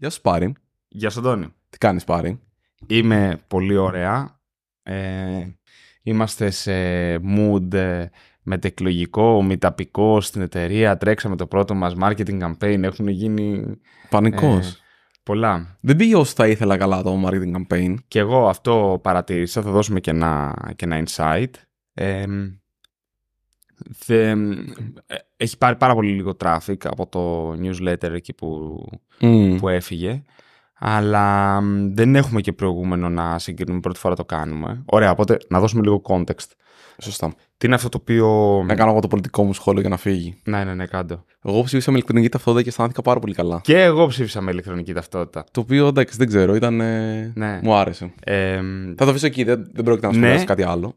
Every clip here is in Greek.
Γεια σου Πάρη. Γεια σου Αντώνη. Τι κάνεις Πάρη. Είμαι πολύ ωραία. Ε, είμαστε σε mood ε, μετεκλογικό, μηταπικό στην εταιρεία. Τρέξαμε το πρώτο μας marketing campaign. Έχουν γίνει... Πανικός. Ε, πολλά. Δεν πήγε όσο θα ήθελα καλά το marketing campaign. Και εγώ αυτό παρατήρησα. Θα δώσουμε και ένα, και ένα insight. Ε, ε, έχει πάρει πάρα πολύ λίγο traffic από το newsletter εκεί που, mm. που έφυγε. Αλλά δεν έχουμε και προηγούμενο να συγκρίνουμε. Πρώτη φορά το κάνουμε. Ωραία, οπότε να δώσουμε λίγο context. Σωστά. Τι είναι αυτό το οποίο. Να κάνω εγώ το πολιτικό μου σχόλιο για να φύγει. Ναι, ναι, ναι, κάτω. Εγώ ψήφισα με ηλεκτρονική ταυτότητα και αισθάνθηκα πάρα πολύ καλά. Και εγώ ψήφισα με ηλεκτρονική ταυτότητα. Το οποίο εντάξει, δεν ξέρω, ήταν. Ε, ναι. Μου άρεσε. Ε, θα το αφήσω εκεί, δεν, δεν πρόκειται να σου ναι. κάτι άλλο.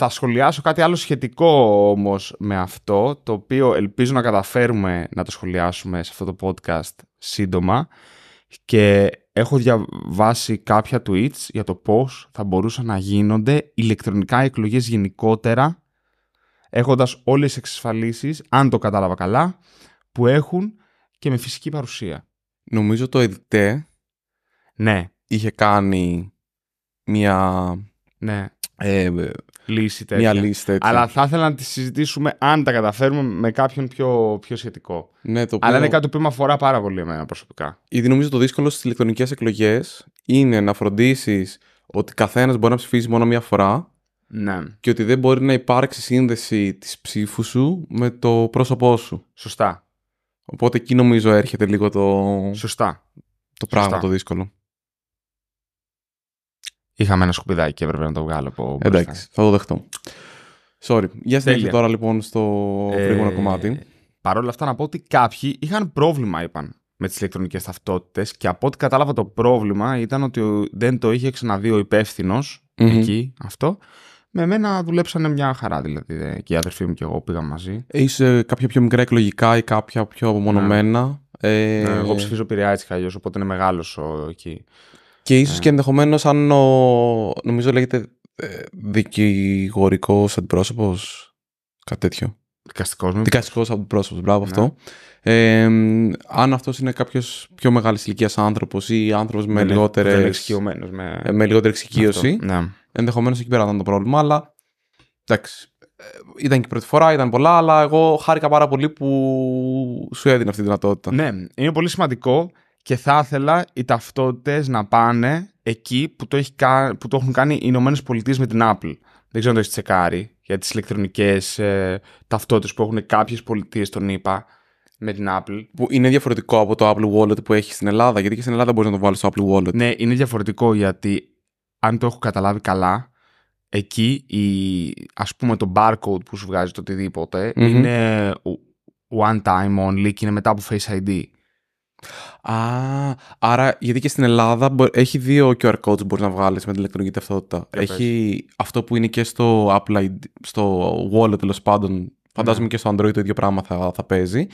Θα σχολιάσω κάτι άλλο σχετικό όμως με αυτό, το οποίο ελπίζω να καταφέρουμε να το σχολιάσουμε σε αυτό το podcast σύντομα και έχω διαβάσει κάποια tweets για το πώς θα μπορούσαν να γίνονται ηλεκτρονικά εκλογές γενικότερα έχοντας όλες τις εξασφαλίσεις, αν το κατάλαβα καλά, που έχουν και με φυσική παρουσία. Νομίζω το ΕΔΙΤΕ ναι. είχε κάνει μια ναι. Ε, λύση Μια λύση τέτοια. Αλλά θα ήθελα να τη συζητήσουμε αν τα καταφέρουμε με κάποιον πιο, πιο σχετικό. Ναι, το Αλλά είναι κάτι που με αφορά πάρα πολύ εμένα προσωπικά. Ήδη νομίζω το δύσκολο στις ηλεκτρονικές εκλογές είναι να φροντίσεις ότι καθένας μπορεί να ψηφίσει μόνο μία φορά. Ναι. Και ότι δεν μπορεί να υπάρξει σύνδεση της ψήφου σου με το πρόσωπό σου. Σωστά. Οπότε εκεί νομίζω έρχεται λίγο το. Σωστά. Το πράγμα το δύσκολο. Είχαμε ένα σκουπιδάκι και έπρεπε να το βγάλω από Εντάξει, θα το δεχτώ. Sorry. Για συνέχεια τώρα λοιπόν στο ε, κομμάτι. Παρ' όλα αυτά να πω ότι κάποιοι είχαν πρόβλημα, είπαν, με τις ηλεκτρονικές ταυτότητες και από ό,τι κατάλαβα το πρόβλημα ήταν ότι δεν το είχε ξαναδεί ο υπεύθυνος mm-hmm. εκεί αυτό. Με μένα δουλέψανε μια χαρά δηλαδή. Και οι αδερφοί μου και εγώ πήγαμε μαζί. Είσαι κάποια πιο μικρά εκλογικά ή κάποια πιο απομονωμένα. Ναι. ναι ε... Ναι, εγώ ψηφίζω πειραιά έτσι κι αλλιώς, οπότε είναι μεγάλος εκεί. Και ίσως ναι. και ενδεχομένως αν ο. Νομίζω λέγεται ε, δικηγορικός αντιπρόσωπος. Κάτι τέτοιο. Δικαστικός Δικαστικός αντιπρόσωπος. Μπράβο ναι. αυτό. αν αυτός είναι κάποιος πιο μεγάλης ηλικίας άνθρωπος ή άνθρωπος με, ναι, λιγότερε. Με... Ε, με λιγότερη εξοικείωση. Ναι. Ενδεχομένως εκεί πέρα ήταν το πρόβλημα, αλλά. Εντάξει. Ε, ήταν και η πρώτη φορά, ήταν πολλά, αλλά εγώ χάρηκα πάρα πολύ που σου έδινε αυτή τη δυνατότητα. Ναι, είναι πολύ σημαντικό και θα ήθελα οι ταυτότητες να πάνε εκεί που το, έχει, που το έχουν κάνει οι Ηνωμένες Πολιτείες με την Apple. Δεν ξέρω αν το έχεις τσεκάρει για τις ηλεκτρονικές ε, ταυτότητες που έχουν κάποιες πολιτείες, τον ΗΠΑ με την Apple. Που είναι διαφορετικό από το Apple Wallet που έχεις στην Ελλάδα, γιατί και στην Ελλάδα μπορείς να το βάλεις στο Apple Wallet. Ναι, είναι διαφορετικό γιατί αν το έχω καταλάβει καλά, εκεί η, ας πούμε το barcode που σου βγάζει το οτιδηποτε είναι one time only και είναι μετά από Face ID. Α, άρα γιατί και στην Ελλάδα έχει δύο QR codes μπορείς να βγάλεις με την ηλεκτρονική ταυτότητα. έχει αυτό που είναι και στο Apple ID, στο Wallet τέλος πάντων. Φαντάζομαι ναι. και στο Android το ίδιο πράγμα θα, θα παίζει.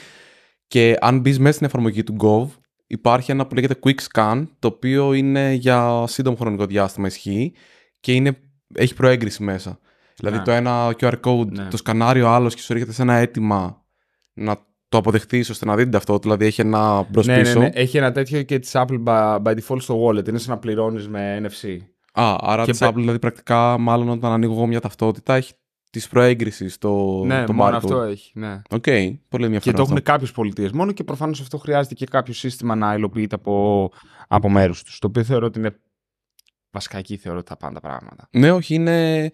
Και αν μπεις μέσα στην εφαρμογή του Gov, υπάρχει ένα που λέγεται Quick Scan, το οποίο είναι για σύντομο χρονικό διάστημα ισχύει και είναι, έχει προέγκριση μέσα. Δηλαδή ναι. το ένα QR code ναι. το σκανάριο άλλος και σου έρχεται σε ένα αίτημα να το αποδεχτεί ώστε να δείτε αυτό, Δηλαδή έχει ένα μπρος ναι, ναι, ναι, έχει ένα τέτοιο και της Apple by, default στο wallet. Είναι σαν να πληρώνεις με NFC. Α, άρα τη Apple δηλαδή πρακτικά, μάλλον όταν ανοίγω εγώ μια ταυτότητα, έχει τη προέγκριση το Ναι, το μόνο αυτό έχει. Ναι. Okay, πολύ ενδιαφέρον. Και το έχουν κάποιες πολιτείες μόνο και προφανώς αυτό χρειάζεται και κάποιο σύστημα να υλοποιείται από, από μέρους τους. Το οποίο θεωρώ ότι είναι. Βασικά εκεί θεωρώ τα πάντα πράγματα. Ναι, όχι, είναι.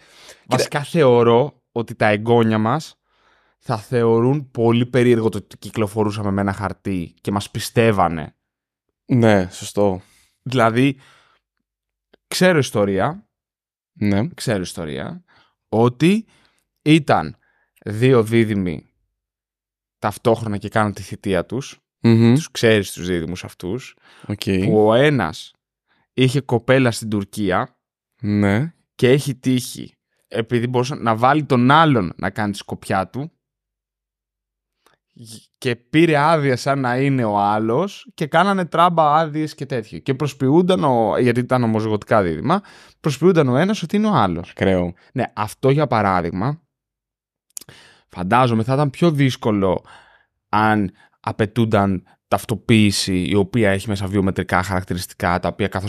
Βασικά θεωρώ ότι τα εγγόνια μας θα θεωρούν πολύ περίεργο το ότι κυκλοφορούσαμε με ένα χαρτί και μας πιστεύανε. Ναι, σωστό. Δηλαδή, ξέρω ιστορία, ναι. ξέρω ιστορία, ότι ήταν δύο δίδυμοι ταυτόχρονα και κάνουν τη θητεία τους. Mm-hmm. Τους ξέρεις τους δίδυμους αυτούς. Okay. Που ο ένας είχε κοπέλα στην Τουρκία ναι. και έχει τύχει επειδή μπορούσε να βάλει τον άλλον να κάνει τη σκοπιά του και πήρε άδεια σαν να είναι ο άλλος, και κάνανε τράμπα άδειες και τέτοιο. Και προσποιούνταν, ο, γιατί ήταν ομοζυγωτικά δίδυμα, προσποιούνταν ο ένας ότι είναι ο άλλος Ακραίο. Ναι, αυτό για παράδειγμα, φαντάζομαι θα ήταν πιο δύσκολο αν απαιτούνταν ταυτοποίηση η οποία έχει μέσα βιομετρικά χαρακτηριστικά, τα οποία καθώς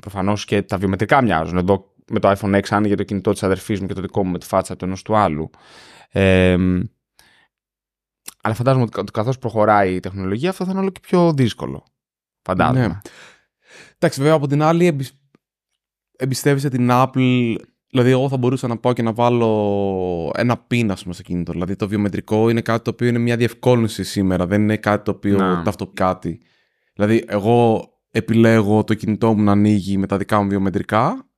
προφανώς και τα βιομετρικά μοιάζουν. Εδώ με το iPhone X άνοιγε το κινητό της αδερφής μου και το δικό μου με τη φάτσα του ενός του άλλου. Ε, αλλά φαντάζομαι ότι καθώς προχωράει η τεχνολογία, αυτό θα είναι όλο και πιο δύσκολο. Φαντάζομαι. Ναι. Εντάξει, βέβαια από την άλλη, εμπι... εμπιστεύεσαι την Apple. Δηλαδή, εγώ θα μπορούσα να πάω και να βάλω ένα πίνα στο κινητό. Δηλαδή, το βιομετρικό είναι κάτι το οποίο είναι μια διευκόλυνση σήμερα. Δεν είναι κάτι το οποίο ταυτόχρονα κάτι. Δηλαδή, εγώ επιλέγω το κινητό μου να ανοίγει με τα δικά μου βιομετρικά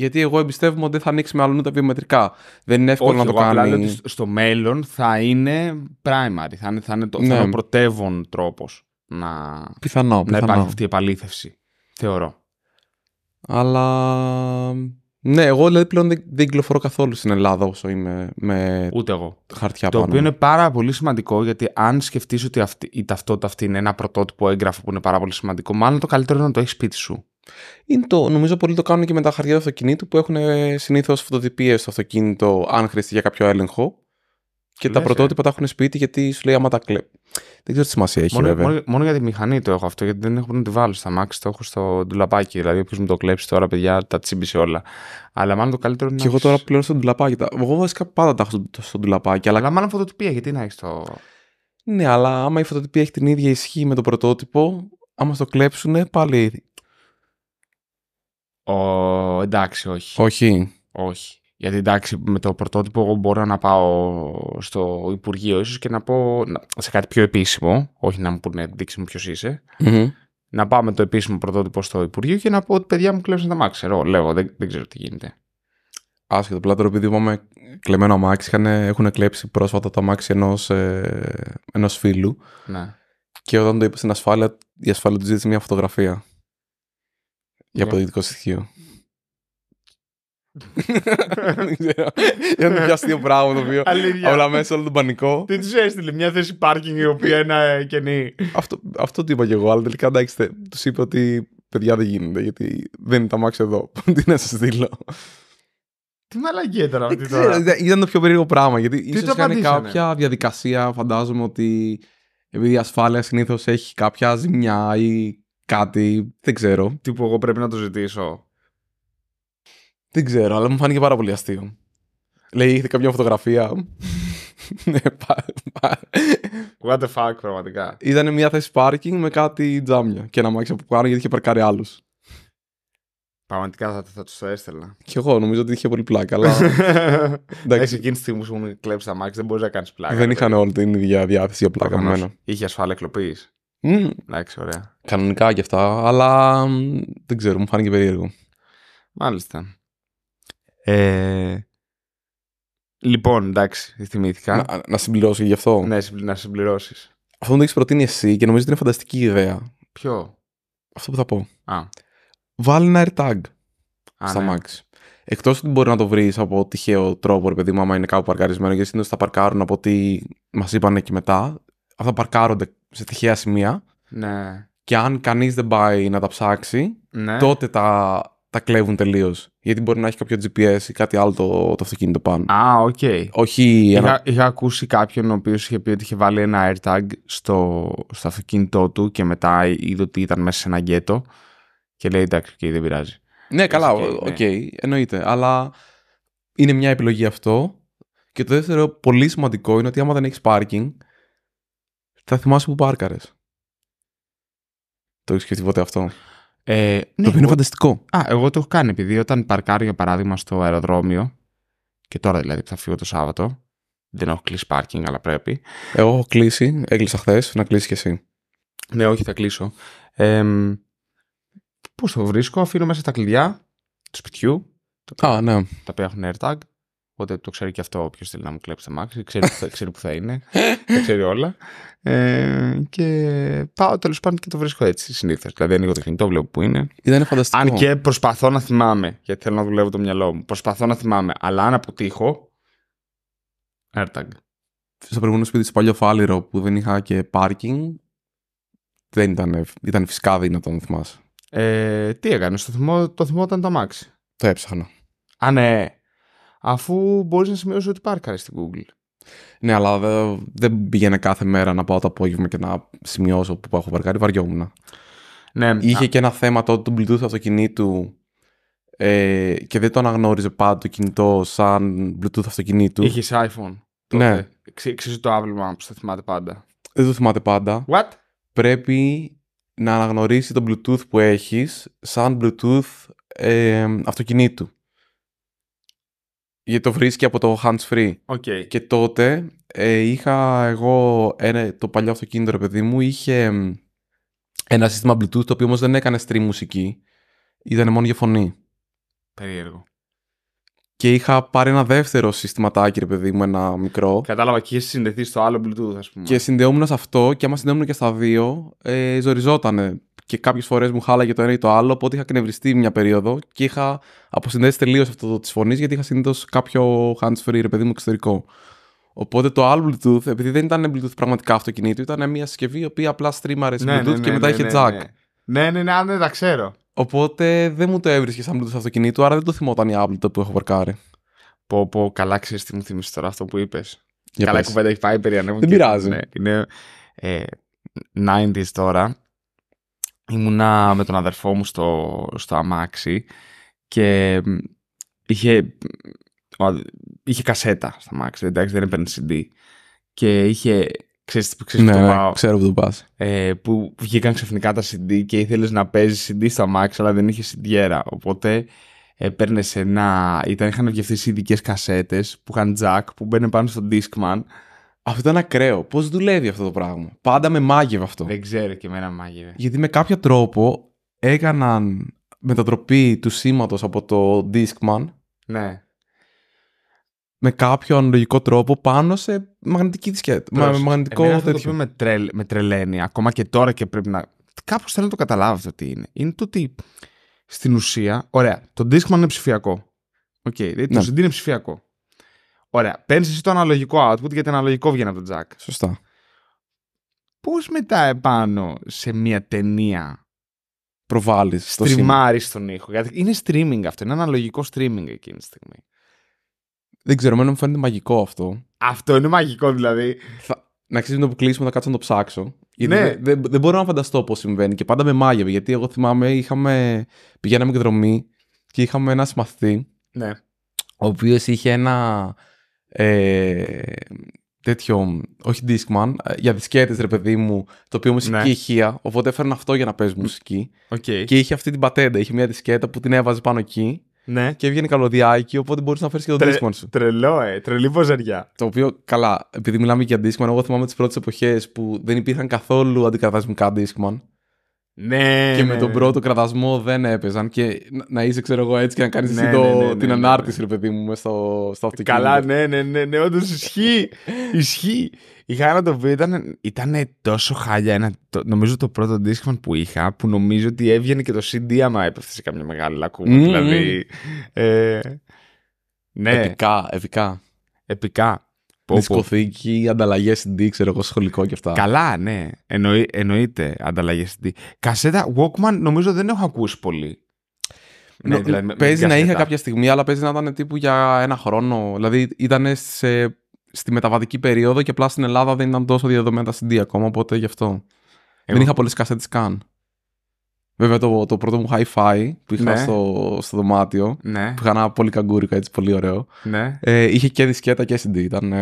γιατί εγώ εμπιστεύομαι ότι δεν θα ανοίξει αλλού τα βιομετρικά. Δεν είναι εύκολο να το εγώ, κάνει. ότι στο μέλλον θα είναι primary, θα είναι, θα ναι. πρωτεύον τρόπος να, πιθανό, να πιθανό. υπάρχει αυτή η επαλήθευση. Θεωρώ. Αλλά. Ναι, εγώ δηλαδή πλέον δεν, δεν κυκλοφορώ καθόλου στην Ελλάδα όσο είμαι με Ούτε εγώ. χαρτιά το πάνω. Το οποίο είναι πάρα πολύ σημαντικό γιατί αν σκεφτείς ότι αυτή, η ταυτότητα αυτή είναι ένα πρωτότυπο έγγραφο που είναι πάρα πολύ σημαντικό, μάλλον το καλύτερο είναι να το έχεις σπίτι σου. Είναι το, νομίζω πολύ το κάνουν και με τα χαρτιά του αυτοκινήτου που έχουν συνήθως φωτοτυπίες στο αυτοκίνητο, αν χρειαστεί για κάποιο έλεγχο. Και τα ε. πρωτότυπα τα έχουν σπίτι γιατί σου λέει άμα τα κλε. Δεν ξέρω τι σημασία έχει, μόνο, βέβαια. Μόνο, μόνο, για τη μηχανή το έχω αυτό, γιατί δεν έχω να τη βάλω στα μάξι, το έχω στο ντουλαπάκι. Δηλαδή, όποιος μου το κλέψει τώρα, παιδιά, τα τσίμπησε όλα. Αλλά μάλλον το καλύτερο είναι. Και εγώ τώρα πλέον στο ντουλαπάκι. Εγώ βασικά πάντα τα έχω στο, στο ντουλαπάκι. Αλλά... αλλά μάλλον φωτοτυπία, γιατί να έχεις το. Ναι, αλλά άμα η φωτοτυπία έχει την ίδια ισχύ με το πρωτότυπο, άμα το κλέψουν, πάλι ο, εντάξει, όχι. Όχι. Όχι. Γιατί εντάξει, με το πρωτότυπο μπορώ να πάω στο Υπουργείο ίσως και να πω σε κάτι πιο επίσημο. Όχι να μου πούνε δείξει μου ποιος είσαι. Mm-hmm. Να πάω με το επίσημο πρωτότυπο στο Υπουργείο και να πω ότι παιδιά μου κλέψαν τα μάξι. Ξέρω, λέω, δεν, δεν ξέρω τι γίνεται. Άσχετο, πλάτερο, επειδή είπαμε κλεμμένο αμάξι, έχουν κλέψει πρόσφατα το αμάξι ενός ε, ενός φίλου. Ναι. Και όταν το είπε στην ασφάλεια, η ασφάλεια του ζήτησε μια φωτογραφία. Για ναι. αποδεικτικό στοιχείο. Δεν ξέρω. Για να το πράγμα το οποίο. Όλα μέσα, όλο τον πανικό. Τι του έστειλε, μια θέση πάρκινγκ η οποία είναι ε, κενή. Αυτό, το είπα και εγώ, αλλά τελικά εντάξει, τους είπα ότι παιδιά δεν γίνεται, γιατί δεν είναι τα μάξια εδώ. Τι να σας στείλω. Τι μαλακία ήταν αυτή τώρα. Ήταν το πιο περίεργο πράγμα, γιατί ίσω κάνει κάποια διαδικασία, φαντάζομαι ότι. Επειδή η ασφάλεια συνήθως έχει κάποια ζημιά ή κάτι. Δεν ξέρω. Τι που εγώ πρέπει να το ζητήσω. Δεν ξέρω, αλλά μου φάνηκε πάρα πολύ αστείο. Λέει, είχε κάποια φωτογραφία. ναι, What the fuck, πραγματικά. Ήταν μια θέση πάρκινγκ με κάτι τζάμια και ένα μάξι από πάνω γιατί είχε παρκάρει άλλους. Πραγματικά θα, θα τους το έστελνα. Κι εγώ νομίζω ότι είχε πολύ πλάκα. Αλλά... Εντάξει, εκείνη τη στιγμή που μου κλέψει τα μάξι δεν μπορείς να κάνεις πλάκα. Δεν είχαν όλη την ίδια διάθεση για πλάκα Είχε ασφάλεια κλοπής. Mm. ωραία. Κανονικά και αυτά, αλλά δεν ξέρω, μου φάνηκε περίεργο. Μάλιστα. Ε... Λοιπόν, εντάξει, θυμήθηκα. Να, να γι' αυτό. Ναι, να συμπληρώσεις. Αυτό μου το έχεις προτείνει εσύ και νομίζω ότι είναι φανταστική ιδέα. Ποιο? Αυτό που θα πω. Α. Βάλει ένα AirTag Α, στα ναι. Max. Εκτός ότι μπορεί να το βρεις από τυχαίο τρόπο, Επειδή παιδί μου, είναι κάπου παρκαρισμένο, γιατί συνήθω θα παρκάρουν από ό,τι μας είπαν και μετά αυτά παρκάρονται σε τυχαία σημεία. Ναι. Και αν κανείς δεν πάει να τα ψάξει, ναι. τότε τα, τα κλέβουν τελείως. Γιατί μπορεί να έχει κάποιο GPS ή κάτι άλλο το, αυτοκίνητο πάνω. Α, οκ. Okay. Όχι. Είχα, ακούσει κάποιον ο οποίος είχε πει ότι είχε βάλει ένα AirTag στο, στο αυτοκίνητό του και μετά είδε ότι ήταν μέσα σε ένα γκέτο. Και λέει εντάξει, okay, δεν πειράζει. Ναι, καλά, ναι. οκ, okay, okay, εννοείται. Αλλά είναι μια επιλογή αυτό. Και το δεύτερο, πολύ σημαντικό, είναι ότι άμα δεν έχεις πάρκινγκ, θα θυμάσαι που πάρκαρες. Το έχεις σκεφτεί ποτέ αυτό. Ε, το ναι, οποίο είναι φανταστικό. Α, εγώ το έχω κάνει επειδή όταν παρκάρω για παράδειγμα στο αεροδρόμιο. Και τώρα δηλαδή που θα φύγω το Σάββατο. Δεν έχω κλείσει πάρκινγκ, αλλά πρέπει. Εγώ έχω κλείσει. Έκλεισα χθες. Να κλείσει κι εσύ. Ναι, όχι, θα κλείσω. Ε, Πώς το βρίσκω, αφήνω μέσα τα κλειδιά του σπιτιού. Α, ναι. Τα οποία έχουν AirTag. Οπότε το ξέρει και αυτό όποιος θέλει να μου κλέψει τα μάξι. Ξέρει που θα, ξέρει που θα είναι. τα ξέρει όλα. Ε, και πάω τέλος πάντων και το βρίσκω έτσι συνήθως. Δηλαδή ανοίγω το κινητό, βλέπω που είναι. Ήταν φανταστικό. Αν και προσπαθώ να θυμάμαι, γιατί θέλω να δουλεύω το μυαλό μου. Προσπαθώ να θυμάμαι. Αλλά αν αποτύχω. Ερταγκ. Στο προηγούμενο σπίτι στο παλιό Φάληρο που δεν είχα και πάρκινγκ. Δεν ήταν, ήταν φυσικά δυνατόν να θυμάσαι. Ε, τι έκανες, το θυμό, το αμάξι. Το έψαχνα. Α, ναι αφού μπορείς να σημειώσεις ότι πάρκαρες στην Google. Ναι, αλλά δεν πήγαινε κάθε μέρα να πάω το απόγευμα και να σημειώσω που έχω παρκάρει, βαριόμουν. Ναι, Είχε και ένα θέμα τότε του Bluetooth αυτοκινήτου ε, και δεν το αναγνώριζε πάντα το κινητό σαν Bluetooth αυτοκινήτου. Είχες iPhone. Τότε. Ναι. Ξέρεις το άβλημα που θα θυμάται πάντα. Δεν το θυμάται πάντα. What? Πρέπει να αναγνωρίσει το Bluetooth που έχεις σαν Bluetooth ε, αυτοκινήτου. Γιατί το βρίσκει από το hands free. Okay. Και τότε ε, είχα εγώ ένα, το παλιό αυτοκίνητο, παιδί μου, είχε ένα σύστημα Bluetooth το οποίο όμως δεν έκανε stream μουσική. Ήταν μόνο για φωνή. Περίεργο. Και είχα πάρει ένα δεύτερο συστηματάκι, ρε παιδί μου, ένα μικρό. Κατάλαβα και είχε συνδεθεί στο άλλο Bluetooth, ας πούμε. Και συνδεόμουν σε αυτό και άμα συνδέομουν και στα δύο, ε, ζοριζότανε και κάποιες φορές μου χάλαγε το ένα ή το άλλο, οπότε είχα κνευριστεί μια περίοδο και είχα αποσυνδέσει τελείως αυτό της φωνής, γιατί είχα συνήθως κάποιο hands-free ρε παιδί μου εξωτερικό. Οπότε το άλλο Bluetooth, επειδή δεν ήταν Bluetooth πραγματικά αυτοκινήτου, ήταν μια συσκευή η οποία απλά στρίμαρε σε ναι, Bluetooth ναι, ναι, και μετά ναι, είχε ναι, jack. Ναι, ναι, ναι, ναι, τα ξέρω. Οπότε δεν μου το έβρισκε σαν Bluetooth αυτοκινήτου, άρα δεν το θυμόταν η Apple που έχω βαρκάρει. Πω, πω, καλά ξέρεις τι μου θυμίσει τώρα αυτό που είπες. Καλά, κουβέντα έχει πάει περί Δεν και... πειράζει. Ναι, είναι ε, 90s τώρα ήμουνα με τον αδερφό μου στο, στο αμάξι και είχε, είχε κασέτα στο αμάξι, εντάξει, δεν έπαιρνε CD. Και είχε, ξέρεις, ξέρεις που ναι, ναι, πάω, ξέρω που το πας. Ε, που βγήκαν ξαφνικά τα CD και ήθελες να παίζεις CD στο αμάξι, αλλά δεν είχε CD-έρα. Οπότε έπαιρνε ε, ένα, ήταν, είχαν βγευτεί ειδικές κασέτες που είχαν jack που μπαίνε πάνω στο Discman αυτό ήταν ακραίο. Πώς δουλεύει αυτό το πράγμα. Πάντα με μάγευε αυτό. Δεν ξέρω και εμένα μάγευε. Γιατί με κάποιο τρόπο έκαναν μετατροπή του σήματος από το Discman. Ναι. Με κάποιο αναλογικό τρόπο πάνω σε μαγνητική δισκέτα. Μα, μαγνητικό εμένα αυτό τέτοιο. Το με, τρελ, με τρελαίνει ακόμα και τώρα και πρέπει να. Κάπως θέλω να το καταλάβω αυτό τι είναι. Είναι το ότι στην ουσία. Ωραία, το Discman είναι ψηφιακό. Οκ, okay, το CD είναι ψηφιακό. Ωραία. Παίρνεις εσύ το αναλογικό output γιατί αναλογικό βγαίνει από τον Jack. Σωστά. Πώς μετά επάνω σε μια ταινία προβάλλεις. Στριμάρει τον ήχο. Γιατί είναι streaming αυτό. Είναι αναλογικό streaming εκείνη τη στιγμή. Δεν ξέρω, εμένα μου φαίνεται μαγικό αυτό. Αυτό είναι μαγικό δηλαδή. Θα... Να ξέρεις το που κλείσουμε, θα κάτσω να το ψάξω. ναι. δεν, δεν, δεν μπορώ να φανταστώ πώς συμβαίνει. Και πάντα με μάγευε. Γιατί εγώ θυμάμαι, είχαμε, πηγαίναμε εκδρομή και είχαμε ένα συμμαθητή. Ναι. Ο οποίος είχε ένα ε, τέτοιο, όχι Discman, ε, για δισκέτες ρε παιδί μου, το οποίο μουσική ναι. ηχεία, οπότε έφεραν αυτό για να παίζει μουσική. Okay. Και είχε αυτή την πατέντα, είχε μια δισκέτα που την έβαζε πάνω εκεί ναι. και έβγαινε καλωδιάκι, οπότε μπορούσε να φέρεις και το Τρε, Discman σου. Τρελό, ε, τρελή ποζεριά Το οποίο, καλά, επειδή μιλάμε για Discman, εγώ θυμάμαι τις πρώτες εποχές που δεν υπήρχαν καθόλου αντικαταστατικά Discman. Ναι, και με ναι, τον ναι. πρώτο ναι. κραδασμό δεν έπαιζαν. Και να είσαι, ξέρω εγώ, έτσι και να κάνεις ναι, ναι, την ανάρτηση, ρε παιδί μου, μέσα στο, στο αυτοκίνητο. Καλά, ναι, ναι, ναι, ναι όντως ισχύει. ισχύει. Είχα ένα το οποίο ήταν, τόσο χάλια. Ένα, νομίζω το πρώτο Discman που είχα, που νομίζω ότι έβγαινε και το CD άμα έπεφτε σε καποια μεγαλη μεγάλη mm-hmm. Δηλαδή. Ε, ναι. Επικά, επικά. Επικά. Δισκοθήκη, ανταλλαγές CD, ξέρω εγώ, σχολικό και αυτά. Καλά, ναι. Εννοεί, εννοείται ανταλλαγές CD. Κασέτα Walkman νομίζω δεν έχω ακούσει πολύ. Ναι, δηλαδή, παίζει να είχε κάποια στιγμή, αλλά παίζει να ήταν τύπου για ένα χρόνο. Δηλαδή ήταν σε, στη μεταβατική περίοδο και απλά στην Ελλάδα δεν ήταν τόσο διαδεδομένα τα CD ακόμα, οπότε γι' αυτό. Δεν είχα πολλές κασέτες καν. Βέβαια το, πρώτο μου hi-fi που είχα ναι. στο, στο δωμάτιο, ναι. που είχα ένα πολύ καγκούρικο έτσι, πολύ ωραίο, ναι. ε, είχε και δισκέτα και CD, ήταν...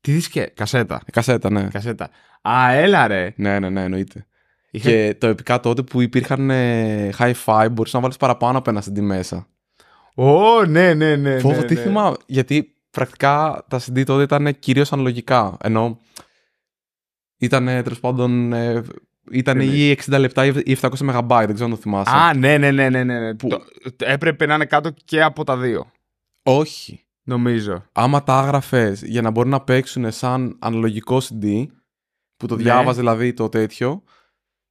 Τι δισκέτα, κασέτα. Ε, κασέτα, ναι. Κασέτα. Α, έλα ρε. Ναι, ναι, ναι, εννοείται. Είχε... Και το επικά τότε που υπήρχαν ε, hi-fi μπορείς να βάλεις παραπάνω από ένα CD μέσα. Ω, ναι, ναι, ναι. Φόβο, ναι, τι ναι. θυμάμαι, γιατί πρακτικά τα CD τότε ήταν κυρίως αναλογικά, ενώ ήταν τέλος πάντων ε, ήταν ή 60 λεπτά ή 700 MB, δεν ξέρω αν το θυμάσαι. Α, ναι, ναι, ναι, ναι. ναι. ναι. Το... Έπρεπε να είναι κάτω και από τα δύο. Όχι. Νομίζω. Άμα τα άγραφες για να μπορούν να παίξουν σαν αναλογικό CD, που το ναι. διάβαζε δηλαδή το τέτοιο,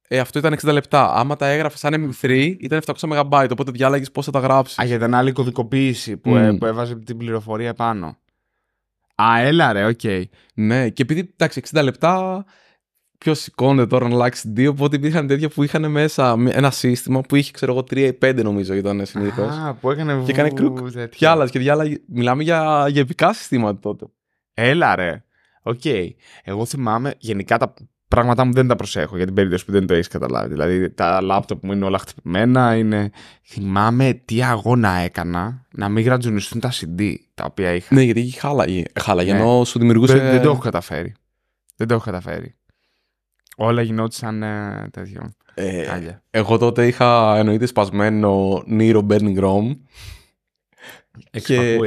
ε, αυτό ήταν 60 λεπτά. Άμα τα έγραφες σαν M3, ήταν 700 MB. Οπότε διάλεγε πώς θα τα γράψεις. Α, για την άλλη κωδικοποίηση που, ε, που έβαζε την πληροφορία πάνω. Α, έλα ρε, οκ. Okay. Ναι, και επειδή εντάξει, 60 λεπτά ποιο σηκώνεται τώρα να αλλάξει δύο. Οπότε υπήρχαν τέτοια που είχαν μέσα ένα σύστημα που είχε, ξέρω εγώ, τρία ή 5 νομίζω ήταν συνήθως. Α, που έκανε Και έκανε κρουκ. Και άλλα και διάλα. Μιλάμε για, για επικά συστήματα τότε. Έλα ρε. Οκ. Okay. Εγώ θυμάμαι γενικά τα πράγματα μου δεν τα προσέχω για την περίπτωση που δεν το έχεις καταλάβει. Δηλαδή τα λάπτοπ μου είναι όλα χτυπημένα. Είναι... Θυμάμαι τι αγώνα έκανα να μην γρατζουνιστούν τα CD τα οποία είχα. Ναι, γιατί είχε χάλαγε. Χάλαγε ναι. ενώ σου δημιουργούσε. Δεν, δεν το έχω καταφέρει. Δεν το έχω καταφέρει. Όλα γινόντουσαν ε, τέτοιο. Ε, εγώ τότε είχα εννοείται σπασμένο Nero Burning Rome. και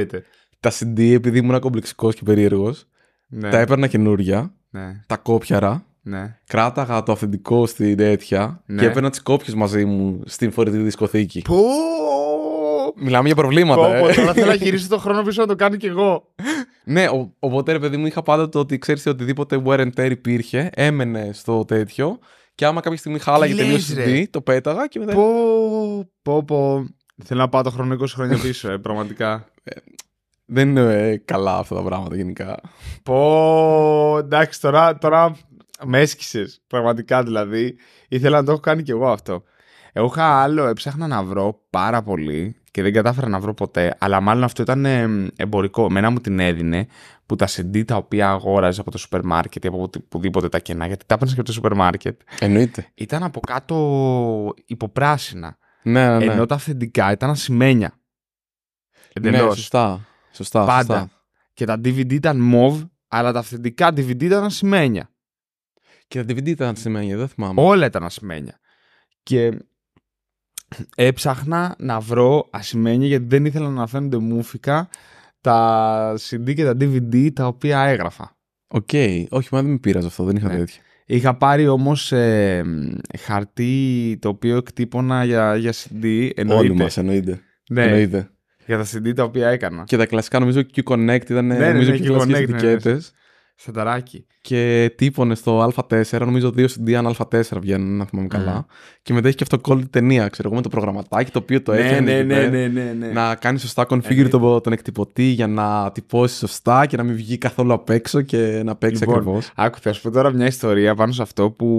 τα CD, επειδή ήμουν κομπλεξικός και περίεργος, ναι. τα έπαιρνα καινούρια, ναι. τα κόπιαρα, ναι. κράταγα το αυθεντικό στην τέτοια και ναι. έπαιρνα τις κόπιες μαζί μου στην φορητή δισκοθήκη. Πού! Μιλάμε για προβλήματα. Ε. τώρα θέλω να γυρίσω τον χρόνο πίσω να το κάνω κι εγώ. Ναι, ο, οπότε ρε παιδί μου είχα πάντα το ότι ξέρεις οτιδήποτε wear and tear υπήρχε, έμενε στο τέτοιο. Και άμα κάποια στιγμή χάλαγε τελείω CD, το πέταγα και μετά. Πω, πω, πω. Θέλω να πάω το χρόνο 20 χρόνια πίσω, ε, πραγματικά. Ε, δεν είναι ε, καλά αυτά τα πράγματα γενικά. Πω, εντάξει, τώρα, τώρα με έσκησες. Πραγματικά δηλαδή. Ήθελα να το έχω κάνει κι εγώ αυτό. Εγώ είχα άλλο, έψαχνα να βρω πάρα πολύ και δεν κατάφερα να βρω ποτέ, αλλά μάλλον αυτό ήταν ε, εμπορικό. Μένα μου την έδινε που τα CD τα οποία αγόραζες από το σούπερ μάρκετ ή από οπουδήποτε τα κενά, γιατί τα έπαιρνες και από το σούπερ μάρκετ. Εννοείται. Ήταν από κάτω υποπράσινα. Ναι, ναι, ναι. Ενώ τα αυθεντικά ήταν ασημένια. Ναι, Εντελώς. Ναι, σωστά. σωστά Πάντα. Και τα DVD ήταν MOV αλλά τα αυθεντικά DVD ήταν ασημένια. Και τα DVD ήταν ασημένια, δεν θυμάμαι. Όλα ήταν ασημένια. Και έψαχνα να βρω ασημένια γιατί δεν ήθελα να φαίνονται μούφικα τα CD και τα DVD τα οποία έγραφα. Οκ. Όχι, μα δεν με πείραζε αυτό, δεν είχα ναι. τέτοια. Είχα πάρει όμως ε, χαρτί το οποίο εκτύπωνα για, για CD. Εννοείται. Όλοι μας εννοείται. Ναι. Για τα CD τα οποία έκανα. Και τα κλασικά νομίζω Q-Connect ήταν ναι, ναι, νομίζω ναι, ναι, ναι. Σενταράκι. Και τύπωνε στο Α4, νομίζω δύο αν Α4 βγαίνουν, να θυμάμαι καλά. Ναι. Και μετά έχει και αυτό την ταινία, ξέρω εγώ, με το προγραμματάκι το οποίο το ναι, έκανε. Ναι, ναι, ναι, ναι, ναι, Να κάνεις σωστά configure τον, τον εκτυπωτή για να τυπώσεις σωστά και να μην βγει καθόλου απ' έξω και να παίξει λοιπόν, ακριβώς. Άκου, θα σου πω τώρα μια ιστορία πάνω σε αυτό που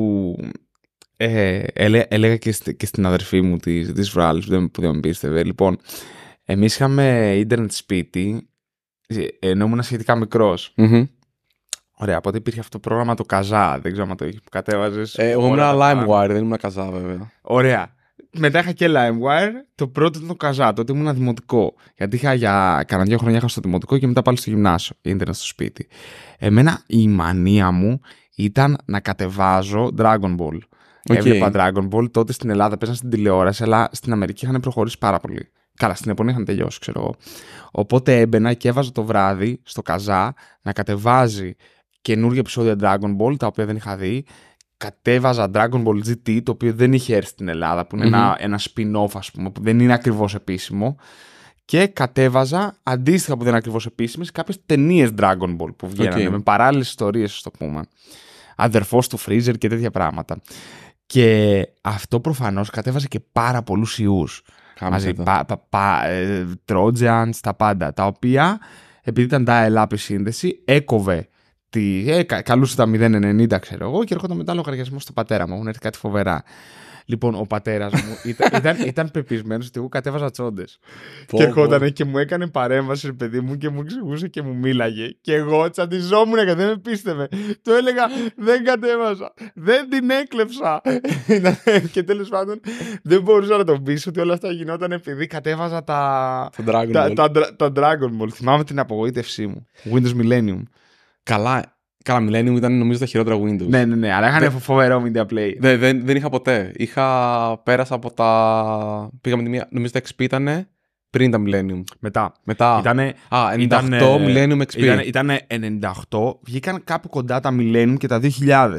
ε, ελέ, έλεγα και, στην αδερφή μου της της Βράλη που, δεν, με πίστευε. Λοιπόν, εμείς είχαμε ίντερνετ σπίτι, ε, ενώ ήμουν μικρό. Ωραία, από τότε υπήρχε αυτό το πρόγραμμα το Καζά. Δεν ξέρω αν το κατέβαζες. Ε, εγώ ήμουν LimeWire, δεν ήμουν Καζά, βέβαια. Ωραία. Μετά είχα και LimeWire. Το πρώτο ήταν το Καζά. Τότε ήμουν δημοτικό. Γιατί είχα για κανένα δύο χρόνια στο δημοτικό και μετά πάλι στο γυμνάσιο. Ήταν στο σπίτι. Εμένα η μανία μου ήταν να κατεβάζω Dragon Ball. Okay. Έβλεπα Dragon Ball. Τότε στην Ελλάδα παίζαν στην τηλεόραση, αλλά στην Αμερική είχαν προχωρήσει πάρα πολύ. Καλά, στην Ιαπωνία είχαν τελειώσει, ξέρω εγώ. Οπότε έμπαινα και έβαζα το βράδυ στο Καζά να κατεβάζει καινούργια επεισόδια Dragon Ball, τα οποία δεν είχα δει. Κατέβαζα Dragon Ball GT, το οποίο δεν είχε έρθει στην Ελλάδα, που ειναι ένα, ένα spin-off, ας πούμε, που δεν είναι ακριβώς επίσημο. Και κατέβαζα, αντίστοιχα που δεν είναι ακριβώς επίσημες, κάποιες ταινίες Dragon Ball που βγαίνανε, με παράλληλες ιστορίες, ας το πούμε. Αδερφό του Freezer και τέτοια πράγματα. Και αυτό προφανώς κατέβαζε και πάρα πολλούς ιούς. Μαζί, Trojans, τα πάντα. Τα οποία, επειδή ήταν τα η σύνδεση, έκοβε τι, ε, καλούσε τα 0,90 ξέρω εγώ και έρχονταν μετά λογαριασμός στο πατέρα μου. Έχουν έρθει κάτι φοβερά. Λοιπόν, ο πατέρας μου ήταν, ήταν, ήταν πεπισμένος ότι εγώ κατέβαζα τσόντες. και ερχόταν και μου έκανε παρέμβαση, παιδί μου, και μου εξηγούσε και μου μίλαγε. Και εγώ τσαντιζόμουν και δεν με πίστευε. Του έλεγα Δεν κατέβαζα. Δεν την έκλεψα. και τέλος πάντων δεν μπορούσα να τον πείσω ότι όλα αυτά γινόταν επειδή κατέβαζα τα. Dragon τα, τα, τα, Dragon Ball. Θυμάμαι την απογοήτευσή μου. Windows Millennium. Καλά, Καλά, Millennium ήταν νομίζω τα χειρότερα Windows. Ναι, ναι, ναι, αλλά είχαν φοβερό media play. Δεν, δεν, δεν είχα ποτέ. Είχα, πέρασα από τα. Πήγαμε τη μία. Νομίζω τα XP ήταν πριν τα Millennium. Μετά. Μετά. Ήτανε, Α, 98 Millennium XP. Ήτανε, ήτανε 98, βγήκαν κάπου κοντά τα Millennium και τα 2000.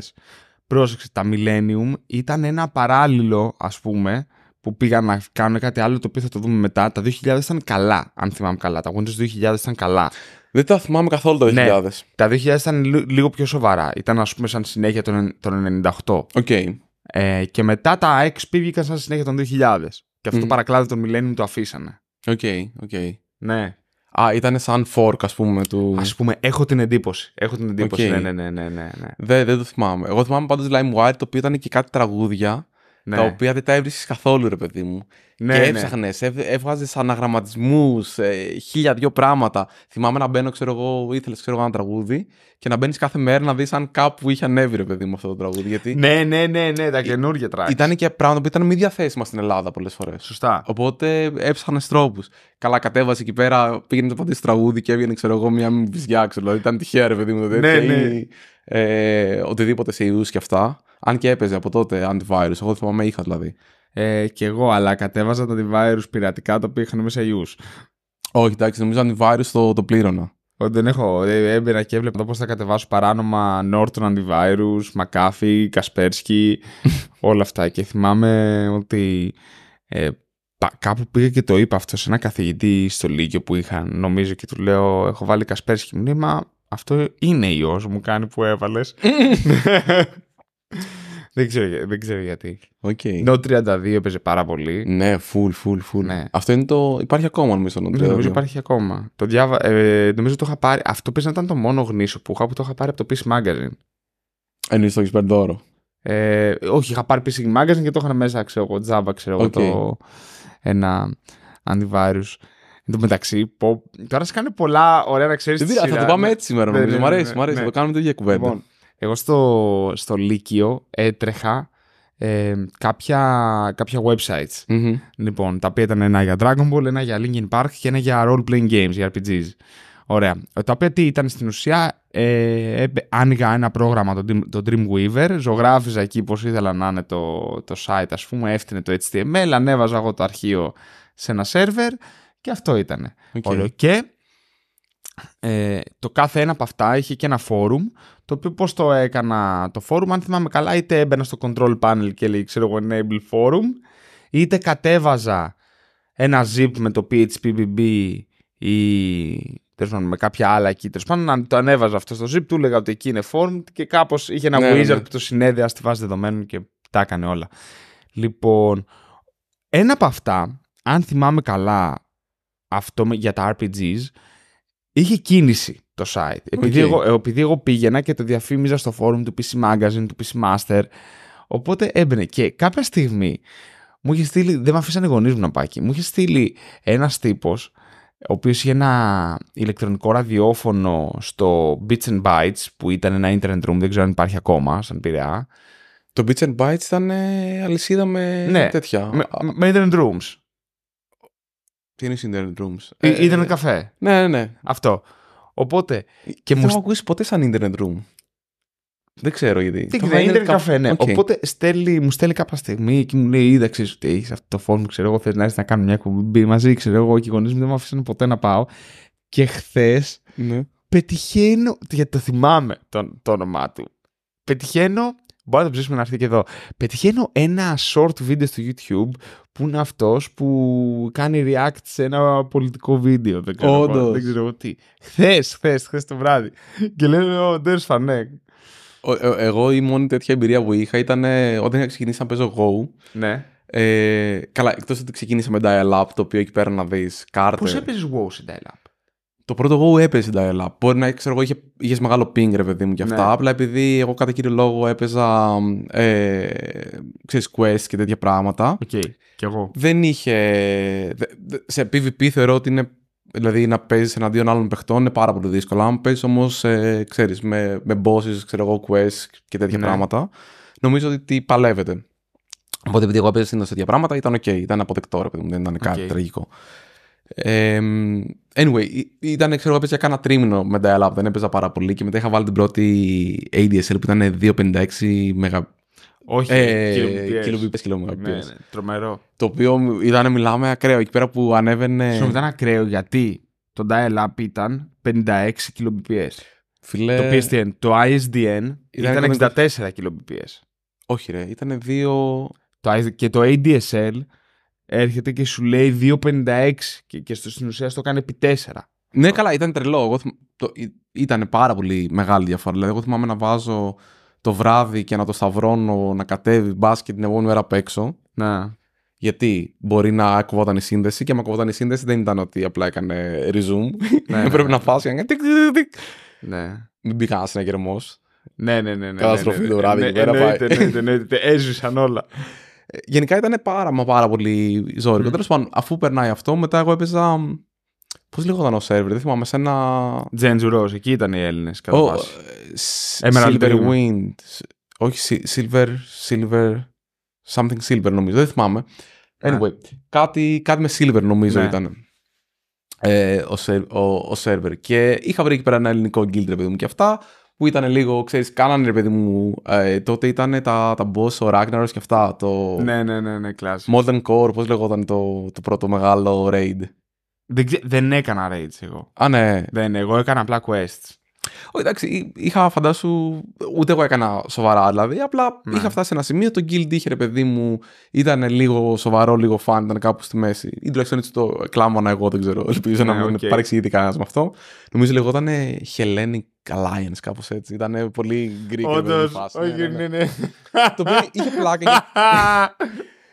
Πρόσεξε, τα Millennium ήταν ένα παράλληλο, ας πούμε, που πήγαν να κάνουν κάτι άλλο το οποίο θα το δούμε μετά. Τα 2000 ήταν καλά, αν θυμάμαι καλά. Τα Windows 2000 ήταν καλά. Δεν τα θυμάμαι καθόλου τα 2000. Ναι, τα 2000 ήταν λίγο πιο σοβαρά. Ήταν, ας πούμε, σαν συνέχεια των, 98. Okay. Ε, και μετά τα XP βγήκαν σαν συνέχεια των 2000. Και αυτό mm. το παρακλάδι των Millennium το αφήσανε. Οκ, okay, οκ. Okay. Ναι. Α, ήταν σαν fork, ας πούμε. Του... Ας πούμε, έχω την εντύπωση. Έχω την εντύπωση. Ναι, ναι, ναι. ναι, ναι, ναι. Δεν, δεν το θυμάμαι. Εγώ θυμάμαι πάντως White, το οποίο ήταν και κάτι τραγούδια ναι. τα οποία δεν τα έβρισκε καθόλου, ρε παιδί μου. Ναι, και έψαχνε, ναι. έβγαζες αναγραμματισμούς, ε, χίλια δυο πράγματα. Θυμάμαι να μπαίνω, ξέρω εγώ, ήθελες ξέρω εγώ, ένα τραγούδι και να μπαίνεις κάθε μέρα να δεις αν κάπου είχε ανέβει, ρε παιδί μου, αυτό το τραγούδι. Γιατί ναι, ναι, ναι, ναι, τα καινούργια τραγούδια. Ήταν και πράγματα που ήταν μη διαθέσιμα στην Ελλάδα πολλές φορές. Σωστά. Οπότε έψαχνες τρόπους. Καλά, κατέβασε εκεί πέρα, πήγαινε να πατήσεις τραγούδι και έβγαινε, ξέρω εγώ, μια μυμπιζιά, ξέρω. Δηλαδή ήταν τυχαία, ρε παιδί μου, ναι, ναι. ε, οτιδήποτε σε ιούς και αυτά. Αν και έπαιζε από τότε antivirus, εγώ θυμάμαι είχα δηλαδή. Ε, κι εγώ, αλλά κατέβαζα τα antivirus πειρατικά τα οποία είχαν μέσα ιού. Όχι, εντάξει, νομίζω antivirus το, το πλήρωνα. Ότι δεν έχω. Ε, έμπαινα και έβλεπα πώς θα κατεβάσω παράνομα Norton Antivirus, McAfee, Κασπέρσκι όλα αυτά. Και θυμάμαι ότι ε, κάπου πήγα και το είπα αυτό σε ένα καθηγητή στο Λίγιο που είχα, νομίζω, και του λέω: Έχω βάλει Kaspersky μνήμα. Αυτό είναι ιός, μου κάνει που έβαλες. δεν, ξέρω, δεν ξέρω γιατί. Okay. 32 παίζει πάρα πολύ. Ναι, full, full, full. Ναι. Αυτό είναι το. Υπάρχει ακόμα νομίζω το Νο 32. Ναι, νομίζω υπάρχει ακόμα. Το διάβα... ε, νομίζω το είχα πάρει. Αυτό παίζει να ήταν το μόνο γνήσιο που είχα που το είχα πάρει από το PC Magazine. Εννοείς το έχεις πάρει δώρο. Ε, όχι, είχα πάρει PC Magazine και το είχα μέσα, ξέρω εγώ, τζάμπα, ξέρω εγώ, okay. το... ένα αντιβάριου. Εν τω μεταξύ, πω... τώρα σε κάνει πολλά ωραία να ξέρεις. Δεν θα το πάμε ναι. έτσι σήμερα, ναι, νομίζω. Ναι, μ' αρέσει, μ' αρέσει. Το κάνουμε το ίδιο κουβέντα. Λοιπόν, εγώ στο, στο Λύκειο έτρεχα ε, κάποια, κάποια websites. mm Λοιπόν, τα οποία ήταν ένα για Dragon Ball, ένα για Linkin Park και ένα για role-playing games, για RPGs. Ωραία. Τα οποία τι ήταν στην ουσία, ε, άνοιγα ένα πρόγραμμα, το, το Dreamweaver, ζωγράφιζα εκεί πώς ήθελα να είναι το, το site, ας πούμε, έφτιανε το HTML, ανέβαζα εγώ το αρχείο σε ένα σερβερ και αυτό ήταν. Okay. Και ε, το κάθε ένα από αυτά είχε και ένα φόρουμ, το οποίο πώς το έκανα το φόρουμ, αν θυμάμαι καλά, είτε έμπαινα στο control panel και λέει, ξέρω enable forum, είτε κατέβαζα ένα zip με το PHPBB ή τέλος με κάποια άλλα εκεί. Τέλος πάντων, αν το ανέβαζα αυτό στο zip, του έλεγα ότι εκεί είναι forum και κάπως είχε ένα ναι, ναι wizard ναι. που το συνέδεα στη βάση δεδομένων και τα έκανε όλα. Λοιπόν, ένα από αυτά, αν θυμάμαι καλά, αυτό για τα RPGs, είχε κίνηση το site. Επειδή, εγώ, ε, επειδή εγώ πήγαινα και το διαφήμιζα στο forum του PC Magazine, του PC Master. Οπότε έμπαινε. Και κάποια στιγμή μου είχε στείλει. Δεν με αφήσανε οι γονείς μου να πάει εκεί. Μου είχε στείλει ένας τύπος, ο οποίος είχε ένα ηλεκτρονικό ραδιόφωνο στο Bits and Bytes, που ήταν ένα internet room, δεν ξέρω αν υπάρχει ακόμα, σαν πειραιά. Το Bits and Bytes ήταν ε, αλυσίδα με ναι, τέτοια. Με, με internet rooms. Τι είναι Internet Rooms. Ή, ε, ε, καφέ. Ναι, ναι, ναι. Αυτό. Οπότε. Ε, και δεν μου... έχω ακούσει ποτέ σαν Internet Room. Δεν ξέρω γιατί. Τι είναι Internet Cafe, ναι. Okay. Οπότε στέλνει, μου στέλνει κάποια στιγμή και μου λέει: Είδα, ξέρεις ότι έχεις αυτό το φόρμα, ξέρω εγώ. Θες να έρθεις να κάνω μια κουμπί μαζί, ξέρω εγώ. Και οι γονείς μου δεν μου αφήσαν ποτέ να πάω. Και χθες ναι. πετυχαίνω. Γιατί το θυμάμαι το, το όνομά του. Πετυχαίνω. Μπορεί να το ψήσουμε να έρθει και εδώ. Πετυχαίνω ένα short video στο YouTube που είναι αυτός που κάνει react σε ένα πολιτικό βίντεο. Δεν ξέρω, δεν ξέρω τι. Χθες, χθες, το βράδυ. Και λένε ναι». ο Ντέρ ε, Εγώ η μόνη τέτοια εμπειρία που είχα ήταν ε, όταν ξεκινήσει να παίζω Go. Ναι. Ε, καλά, εκτός ότι ξεκίνησα με dial-up, το οποίο εκεί πέρα να δεις κάρτες. Πώς έπαιζες Go σε dial-up το πρώτο εγώ έπαιζε στην ταέλα. Μπορεί να ξέρω εγώ, είχε, είχες μεγάλο πίνγκ ρε παιδί μου και αυτά. Ναι. Απλά επειδή εγώ κατά κύριο λόγο έπαιζα. Ε, ξέρεις, quest και τέτοια πράγματα. Οκ. Okay. Και εγώ. Δεν είχε. Σε PvP θεωρώ ότι είναι. Δηλαδή να παίζεις εναντίον άλλων παιχτών είναι πάρα πολύ δύσκολο. Αν παίζεις όμως, ε, ξέρεις, με, με bosses, ξέρω εγώ, quest και τέτοια ναι. πράγματα, νομίζω ότι παλεύεται. Οπότε επειδή εγώ έπαιζα σε τέτοια πράγματα ήταν οκ, okay, ήταν αποδεκτό ρε παιδί μου, δεν ήταν κάτι okay. τραγικό anyway, ήταν, ξέρω, έπαιζε κανένα τρίμηνο με dial-up, δεν έπαιζα πάρα πολύ και μετά είχα βάλει την πρώτη ADSL που ήταν 256 μεγα... Όχι, ε, ναι, ναι, τρομερό. Το οποίο ήταν, μιλάμε, ακραίο, εκεί πέρα που ανέβαινε... Σου ήταν ακραίο, γιατί το dial-up ήταν 56 kbps. Φιλέ... Το PSTN, το ISDN ήταν, ήταν 64 kbps. Όχι ρε, ήταν δύο... Το, και το ADSL έρχεται και σου λέει 2,56 και, και στο, στην ουσία στο κάνει επί 4. Ναι, καλά, ήταν τρελό. Εγώ, το, ήταν πάρα πολύ μεγάλη διαφορά. Δηλαδή, εγώ θυμάμαι να βάζω το βράδυ και να το σταυρώνω να κατέβει μπάσκετ την επόμενη μέρα απ' έξω. Ναι. Γιατί μπορεί να κοβόταν η σύνδεση και με κοβόταν η σύνδεση δεν ήταν ότι απλά έκανε ριζουμ. Ναι, ναι. Πρέπει ναι. να φάσει και να Ναι. Μην μπει κανένα ένα Ναι, ναι, ναι. ναι Καταστροφή ναι, ναι, το βράδυ. Εννοείται, Έζησαν όλα. Γενικά ήταν πάρα μα πάρα πολύ ζώρικο. Mm. Τέλος πάντων, αφού περνάει αυτό, μετά εγώ έπαιζα. Πώ λεγόταν ο σερβερ, δεν θυμάμαι, σε ένα. Τζεντζουρό, εκεί ήταν οι Έλληνες. Κατά oh, πάση. Ε, Wind, Όχι, Silver. Silver. Something Silver νομίζω, δεν θυμάμαι. Ναι. Anyway, κάτι, κάτι με Silver νομίζω yeah. Ναι. ήταν. Ε, ο, ο, σερβερ. Και είχα βρει εκεί πέρα ένα ελληνικό guild, παιδί μου και αυτά που ήταν λίγο, ξέρεις, κάνανε ρε παιδί μου. Ε, τότε ήταν τα, τα boss, ο Ragnaros και αυτά. Το... Ναι, ναι, ναι, ναι, Modern Core, πώς λεγόταν το, το πρώτο μεγάλο raid. Δεν, δεν έκανα raids εγώ. Α, ναι. Δεν, εγώ έκανα απλά quests εντάξει, είχα φαντάσου. Ούτε εγώ έκανα σοβαρά, δηλαδή. Απλά ναι. είχα φτάσει σε ένα σημείο. Το Guild είχε, ρε παιδί μου, ήταν λίγο σοβαρό, λίγο φαν, ήταν κάπου στη μέση. Ή τουλάχιστον έτσι το κλάμωνα εγώ, δεν ξέρω. Ελπίζω ναι, να μην okay. παρεξηγείται κανένα με αυτό. Νομίζω λεγόταν Hellenic Alliance, κάπως έτσι. Ήταν πολύ Greek. Όντως. Ναι, όχι, ναι ναι, ναι, ναι. Το οποίο είχε πλάκα.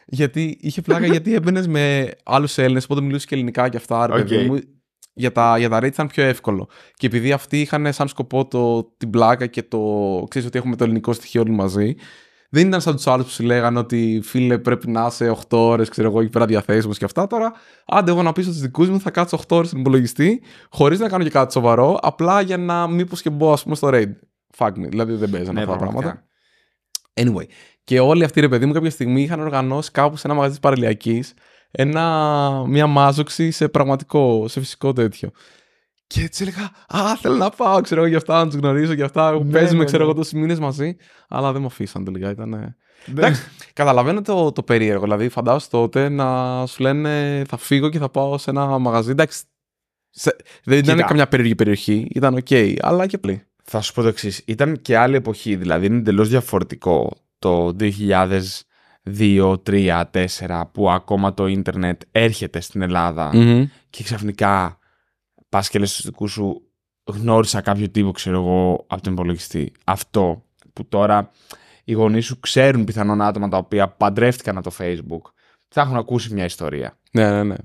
Γιατί είχε πλάκα γιατί έμπαινες με άλλους Έλληνες, οπότε μιλούσες και ελληνικά και αυτά. Ρε, okay. παιδί μου για τα, για τα ήταν πιο εύκολο. Και επειδή αυτοί είχαν σαν σκοπό το, την πλάκα και το ξέρεις ότι έχουμε το ελληνικό στοιχείο όλοι μαζί, δεν ήταν σαν τους άλλους που σου λέγανε ότι φίλε πρέπει να είσαι 8 ώρες, ξέρω εγώ, εκεί πέρα διαθέσιμος και αυτά. Τώρα, άντε, εγώ να πείσω τους δικούς μου, θα κάτσω 8 ώρε στον υπολογιστή, χωρίς να κάνω και κάτι σοβαρό, απλά για να μήπως και μπω, ας πούμε, στο raid. Fuck me. Δηλαδή δεν παίζανε ναι, αυτά τα πράγματα. Anyway. Και όλοι αυτοί ρε παιδί μου κάποια στιγμή είχαν οργανώσει κάπου σε ένα μαγαζί παραλιακής ένα, μια μάζοξη σε πραγματικό, σε φυσικό τέτοιο. Και έτσι έλεγα, Α, θέλω να πάω, ξέρω εγώ, για αυτά, να τους γνωρίζω, για αυτά. Ναι, παίζουμε, ναι, ξέρω ναι. εγώ, ναι. τόσοι μήνες μαζί. Αλλά δεν μου αφήσαν τελικά. Ήταν. Ναι. Εντάξει, καταλαβαίνω το, το περίεργο. Δηλαδή, φαντάζομαι τότε να σου λένε, Θα φύγω και θα πάω σε ένα μαγαζί. Εντάξει. Σε... δεν ήταν καμιά περίεργη περιοχή. Ήταν οκ, αλλά και πλή. Θα σου πω το εξής. Ήταν και άλλη εποχή. Δηλαδή, είναι εντελώς διαφορετικό το 2000 2, 3, 4 που ακόμα το ίντερνετ έρχεται στην ελλαδα και ξαφνικά πας και λες του σου γνώρισα κάποιο τύπο ξέρω εγώ από τον υπολογιστή. Αυτό που τώρα οι γονείς σου ξέρουν πιθανόν άτομα τα οποία παντρεύτηκαν από το facebook θα έχουν ακούσει μια ιστορία. Ναι, ναι, ναι.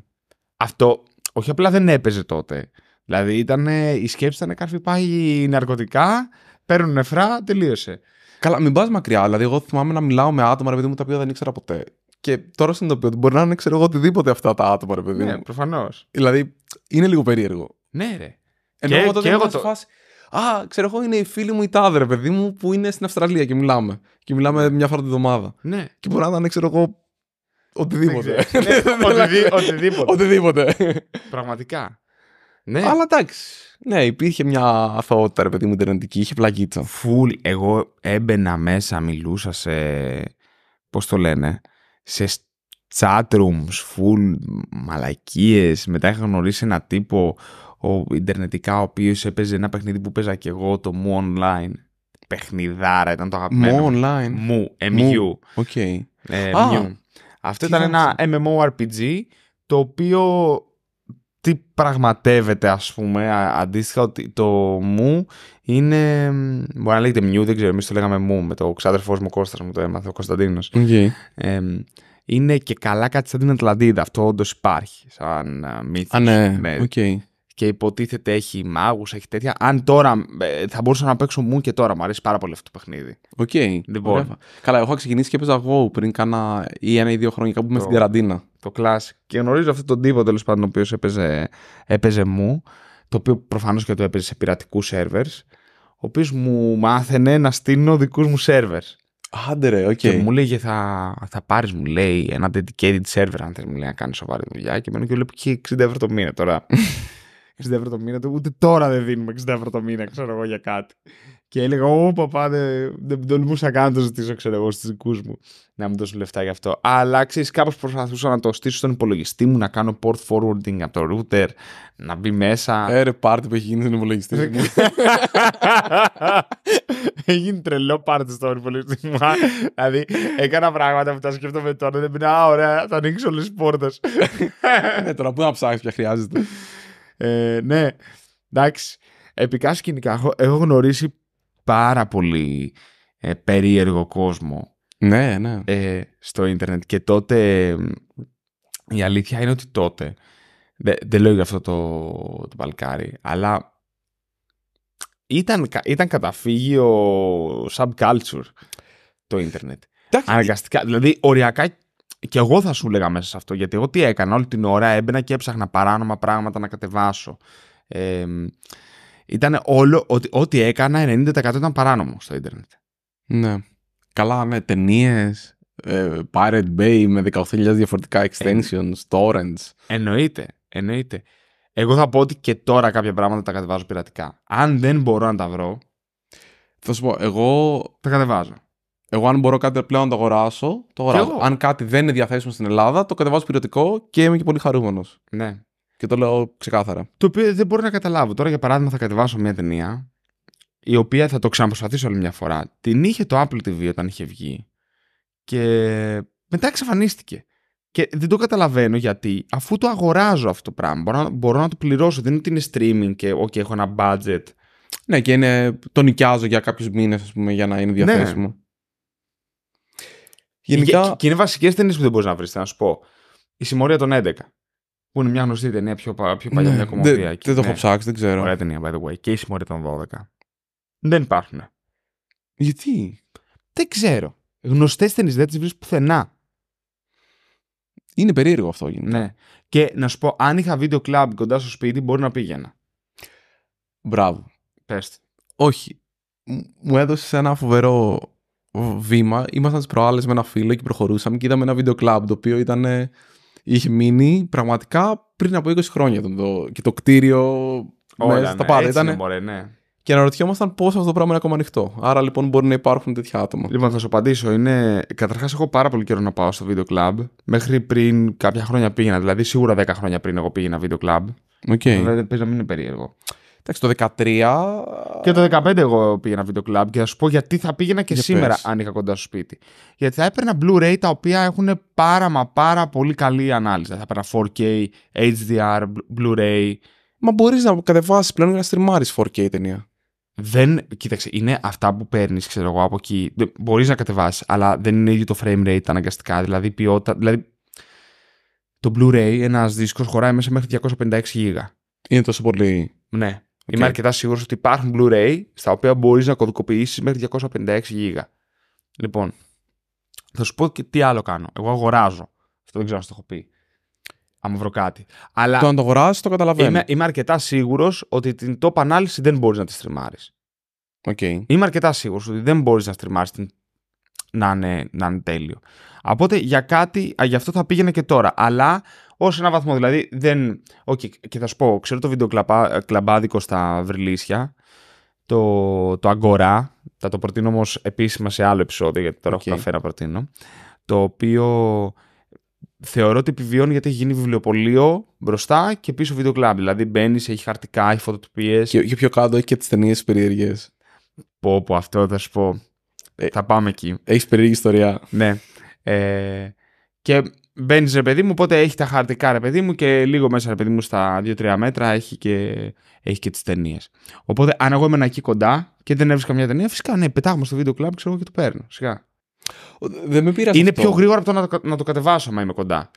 Αυτό όχι απλά δεν έπαιζε τότε. Δηλαδή ήταν, η σκέψη ήταν κάποιοι πάει ναρκωτικά, παίρνουν νεφρά, τελείωσε. Καλά, μην πας μακριά. Δηλαδή, εγώ θυμάμαι να μιλάω με άτομα, ρε παιδί μου, τα οποία δεν ήξερα ποτέ. Και τώρα συνειδητοποιώ ότι μπορεί να είναι, ξέρω εγώ, οτιδήποτε αυτά τα άτομα, ρε παιδί ναι, μου. Ναι, προφανώς. Δηλαδή, είναι λίγο περίεργο. Ναι, ρε. Ενώ και, εγώ τότε και φάση. Α, ξέρω εγώ, είναι η φίλη μου η τάδε, ρε παιδί μου, που είναι στην Αυστραλία και μιλάμε. Και μιλάμε ναι. μια φορά την εβδομάδα. Ναι. Και μπορεί να είναι, ξέρω εγώ, ναι, δηλαδή, οτιδήποτε. Οτιδήποτε. Πραγματικά. Ναι. Αλλά εντάξει. Ναι, υπήρχε μια αθωότητα, ρε παιδί μου, Ιντερνετική. Είχε πλαγίτσα. Φουλ. Εγώ έμπαινα μέσα, μιλούσα σε. Πώς το λένε. Σε chat rooms, full μαλακίες. Μετά είχα γνωρίσει ένα τύπο ο Ιντερνετικά, ο οποίος έπαιζε ένα παιχνίδι που παίζα και εγώ, το μου Online. Παιχνιδάρα, ήταν το αγαπημένο. μου Online. Μου. MU. Okay. Ε, Αυτό ήταν ένα MMORPG το οποίο τι πραγματεύεται ας πούμε αντίστοιχα ότι το μου είναι μπορεί να λέγεται μιού δεν ξέρω εμείς το λέγαμε μου με το ξάδερφός μου Κώστας μου το έμαθε ο Κωνσταντίνος okay. ε, είναι και καλά κάτι σαν την Ατλαντίδα αυτό όντως υπάρχει σαν μύθος Α, ναι. Okay. Ναι. και υποτίθεται έχει μάγους έχει τέτοια αν τώρα ε, θα μπορούσα να παίξω μου και τώρα μου αρέσει πάρα πολύ αυτό το παιχνίδι Okay. Λοιπόν. Καλά, έχω ξεκινήσει και έπαιζα εγώ πριν κάνα ή ένα ή δύο χρόνια κάπου με στην καραντίνα το classic. Και γνωρίζω αυτόν τον τύπο τέλος πάντων ο οποίος έπαιζε, έπαιζε μου, το οποίο προφανώς και το έπαιζε σε πειρατικούς servers, ο οποίος μου μάθαινε να στείλω δικούς μου servers. Άντερε, οκ. okay. Και μου λέγε θα, θα πάρεις, μου λέει, ένα dedicated server αν θες μου λέει να κάνεις σοβαρή δουλειά. Και μένω και λέω και 60 ευρώ το μήνα τώρα. 60 ευρώ το μήνα, ούτε τώρα δεν δίνουμε 60 ευρώ το μήνα, ξέρω εγώ για κάτι. Και έλεγα, Ω παπά, δεν, δε, τολμούσα καν να το ζητήσω, ξέρω εγώ, στους δικούς μου να μην δώσουν λεφτά γι' αυτό. Αλλά ξέρεις, κάπως προσπαθούσα να το στήσω στον υπολογιστή μου, να κάνω port forwarding από το router, να μπει μέσα. Έρε ε, πάρτι που έχει γίνει στον υπολογιστή μου. Ε, ναι. έχει γίνει τρελό πάρτι στον υπολογιστή μου. δηλαδή, έκανα πράγματα που τα σκέφτομαι τώρα. Δεν πει, ωραία, θα ανοίξω όλες τις πόρτες. ναι, ε, τώρα πού να ψάξεις, πια χρειάζεται. Ε, ναι, εντάξει. Επικά σκηνικά έχω, έχω γνωρίσει πάρα πολύ ε, περίεργο κόσμο ναι, ναι. Ε, στο ίντερνετ. Και τότε η αλήθεια είναι ότι τότε, δεν λέω για αυτό το, το παλκάρι, αλλά ήταν, ήταν καταφύγιο subculture το ίντερνετ. Αναγκαστικά, δηλαδή οριακά και εγώ θα σου λέγα μέσα σε αυτό, γιατί εγώ τι έκανα όλη την ώρα, έμπαινα και έψαχνα παράνομα πράγματα να κατεβάσω. Ε, ήταν όλο, ό,τι, ό,τι έκανα 90% ήταν παράνομο στο ίντερνετ. Ναι. Καλά, με ταινίες. Pirate ε, Bay με 18.000 διαφορετικά ε, extensions, torrents. Εννοείται, εννοείται. Εγώ θα πω ότι και τώρα κάποια πράγματα τα κατεβάζω πειρατικά. Αν δεν μπορώ να τα βρω. Θα σου πω, εγώ. Τα κατεβάζω. Εγώ, αν μπορώ κάτι πλέον να το αγοράσω, το αγοράζω. Αν κάτι δεν είναι διαθέσιμο στην Ελλάδα, το κατεβάζω πειρατικό και είμαι και πολύ χαρούμενος. Ναι. Και το λέω ξεκάθαρα. Το οποίο δεν μπορώ να καταλάβω. Τώρα, για παράδειγμα, θα κατεβάσω μια ταινία η οποία θα το ξαναπροσπαθήσω άλλη μια φορά. Την είχε το Apple TV όταν είχε βγει. Και μετά εξαφανίστηκε. Και δεν το καταλαβαίνω γιατί, αφού το αγοράζω αυτό το πράγμα, μπορώ να, το πληρώσω. Δεν είναι ότι είναι streaming και έχω ένα budget. Ναι, και είναι, το νοικιάζω για κάποιους μήνες, ας πούμε, για να είναι ναι. διαθέσιμο. Γενικά... Και, είναι βασικές ταινίες που δεν μπορείς να βρεις, να σου πω. Η Συμμορία των 11. Που είναι μια γνωστή ταινία, πιο, πιο παλιά ναι, μια κομμωδία. Δεν δε ναι. το έχω ναι. ψάξει, δεν ξέρω. Ωραία ταινία, by the way. Και η ήταν 12. Δεν υπάρχουν. Γιατί? Δεν ξέρω. Γνωστές ταινίες δεν τις βρει πουθενά. Είναι περίεργο αυτό γίνεται. Ναι. Και να σου πω, αν είχα βίντεο κλαμπ κοντά στο σπίτι, μπορεί να πήγαινα. Μπράβο. Πες. Όχι. Μου έδωσε ένα φοβερό βήμα. Ήμασταν τι προάλλες με ένα φίλο και προχωρούσαμε και είδαμε ένα βίντεο κλαμπ το οποίο ήταν είχε μείνει πραγματικά πριν από 20 χρόνια. Το, και το κτίριο Όλα, μέσα ναι, τα πάντα. Ήταν... ναι. Και αναρωτιόμασταν πώς αυτό το πράγμα είναι ακόμα ανοιχτό. Άρα λοιπόν μπορεί να υπάρχουν τέτοια άτομα. Λοιπόν, θα σου απαντήσω. Είναι... Καταρχάς, έχω πάρα πολύ καιρό να πάω στο βίντεο κλαμπ. Μέχρι πριν κάποια χρόνια πήγαινα. Δηλαδή, σίγουρα 10 χρόνια πριν εγώ πήγαινα βίντεο κλαμπ. Okay. Δηλαδή, πες να μην είναι περίεργο. Εντάξει, το 13. Και το 15 εγώ πήγαινα βίντεο κλαμπ και θα σου πω γιατί θα πήγαινα και σήμερα, πες. αν είχα κοντά στο σπίτι. Γιατί θα έπαιρνα Blu-ray τα οποία έχουν πάρα μα πάρα πολύ καλή ανάλυση. Θα έπαιρνα 4K, HDR, Blu-ray. Μα μπορείς να κατεβάσεις πλέον να στριμάρεις 4K ταινία. Δεν, κοίταξε, είναι αυτά που παίρνεις, ξέρω εγώ, από εκεί. Μπορείς να κατεβάσεις, αλλά δεν είναι ίδιο το frame rate αναγκαστικά. Δηλαδή, ποιότητα. Δηλαδή, το Blu-ray, ένας δίσκος χωράει μέσα μέχρι 256 γίγα. Είναι τόσο πολύ. Ναι. Είμαι αρκετά σίγουρος ότι υπάρχουν Blu-ray στα οποία μπορείς να κωδικοποιήσεις μέχρι 256 γίγα. Λοιπόν, θα σου πω και τι άλλο κάνω. Εγώ αγοράζω. Αυτό δεν ξέρω αν το έχω πει. Αν βρω κάτι. Αλλά το αν το αγοράζω το καταλαβαίνω. Είμαι, αρκετά σίγουρος ότι την top ανάλυση δεν μπορείς να τη στριμάρεις. Okay. Είμαι αρκετά σίγουρος ότι δεν μπορείς να στριμάρεις την να είναι, να είναι τέλειο. Οπότε για κάτι, γι' αυτό θα πήγαινε και τώρα. Αλλά ως ένα βαθμό. Δηλαδή δεν. Okay, και θα σου πω, ξέρω το βίντεο στα Βρυλίσια. Το, το Αγκορά. Θα το προτείνω όμως επίσημα σε άλλο επεισόδιο, γιατί τώρα okay. έχω καφέ να προτείνω. Το οποίο θεωρώ ότι επιβιώνει γιατί έχει γίνει βιβλιοπωλείο μπροστά και πίσω βίντεο Δηλαδή μπαίνεις, έχει χαρτικά, έχει φωτοτυπίες. Και, και πιο κάτω έχει και τις ταινίες περίεργες. Πω, πω, αυτό θα σου πω. Ε, θα πάμε εκεί. Έχεις περίεργη ιστορία. Ναι. Ε, και μπαίνεις ρε παιδί μου, οπότε έχει τα χαρτικά ρε παιδί μου και λίγο μέσα ρε παιδί μου στα 2-3 μέτρα έχει και, έχει και τις ταινίες. Οπότε αν εγώ ήμουν εκεί κοντά και δεν έβρισκα μια ταινία, φυσικά ναι, πετάγουμε στο βίντεο κλαμπ ξέρω και το παίρνω. Σιγά. Δεν με πήρα Είναι πιο γρήγορα από το να, το να το κατεβάσω άμα είμαι κοντά.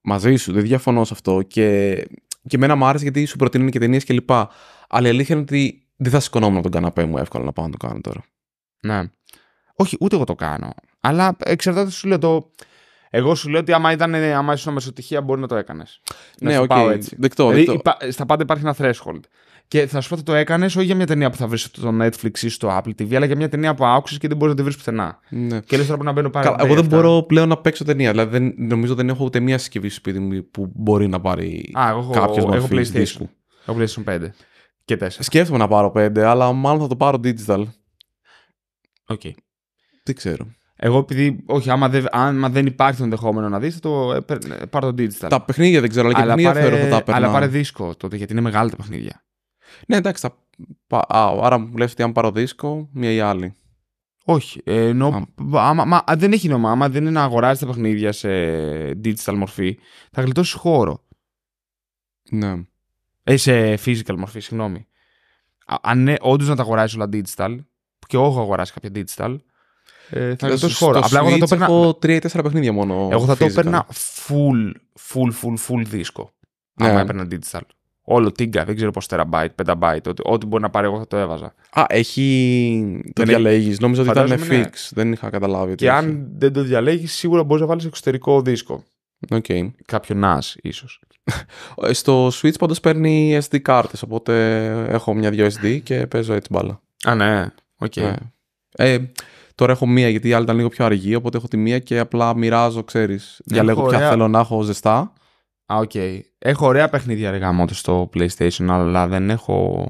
Μαζί σου, δεν διαφωνώ σε αυτό και, και εμένα μου άρεσε γιατί σου προτείνουν και ταινίες κλπ. Αλλά η αλήθεια είναι ότι δεν θα σηκωνόμουν από τον καναπέ μου εύκολα να πάω να το κάνω τώρα. Ναι. Όχι, ούτε εγώ το κάνω. Αλλά εξαρτάται σου λέω το. Εγώ σου λέω ότι άμα ήταν άμα ήσουν μεσοτυχία μπορεί να το έκανες. Ναι, οκ. Okay. Δεκτό, δηλαδή, δεκτό. Υπά, στα πάντα υπάρχει ένα threshold. Και θα σου πω ότι το έκανες όχι για μια ταινία που θα βρεις στο Netflix ή στο Apple TV, αλλά για μια ταινία που άκουσες και δεν μπορείς να τη βρεις πουθενά. Ναι. Και λες τώρα που να μπαίνω πάρα πολύ. Εγώ δεν μπορώ πλέον να παίξω ταινία. Δηλαδή δεν, νομίζω δεν έχω ούτε μία συσκευή σπίτι μου που μπορεί να πάρει κάποιος μορφή έχω PlayStation. δίσκου. Έχω PlayStation 5 και 4. Σκέφτομαι να πάρω 5, αλλά μάλλον θα το πάρω digital. Οκ. Okay. Τι ξέρω. Εγώ επειδή, όχι, άμα δεν, άμα δεν υπάρχει το ενδεχόμενο να δεις, θα το ε, ε, πάρω το digital. Τα παιχνίδια δεν ξέρω, αλλά και αλλά παιχνίδια πάρε, θεωρώ θα τα παίρνω. Αλλά πάρε δίσκο τότε, γιατί είναι μεγάλα τα παιχνίδια. Ναι, εντάξει, θα... Α, άρα μου λες ότι αν πάρω δίσκο, μία ή άλλη. Όχι. Ε, άμα, μα, δεν έχει νόημα. Άμα δεν είναι να αγοράζεις τα παιχνίδια σε digital μορφή, θα γλιτώσεις χώρο. Ναι. Ε, σε physical μορφή, συγγνώμη. Αν ναι, όντως να τα αγοράζεις όλα digital, και εγώ έχω αγοράσει κάποια digital, ε, θα είναι χώρο. Απλά εγώ θα το παίρνα. Έχω τρία-τέσσερα παιχνίδια μόνο. Εγώ θα το παίρνα full, full, full, full δίσκο. Αν ναι. yeah. έπαιρνα digital. Όλο τίγκα, δεν ξέρω πώς τεραμπάιτ, πενταμπάιτ, ό,τι, ό,τι μπορεί να πάρει, εγώ θα το έβαζα. Α, έχει. Το διαλέγεις. Νόμιζα ότι ήταν fix. Ναι. Δεν είχα καταλάβει. Και αν έχει. δεν το διαλέγεις, σίγουρα μπορείς να βάλεις εξωτερικό δίσκο. Okay. Κάποιο NAS, ίσως. Ε, στο Switch πάντως παίρνει SD κάρτες. Οπότε έχω μια-δυο SD και παίζω έτσι μπάλα. Α, ναι. Okay. Τώρα έχω μία γιατί η άλλη ήταν λίγο πιο αργή, οπότε έχω τη μία και απλά μοιράζω, ξέρεις. Διαλέγω ποια θέλω να έχω ζεστά. Α, οκ. Έχω ωραία παιχνίδια αργά μόνο στο PlayStation, αλλά δεν έχω,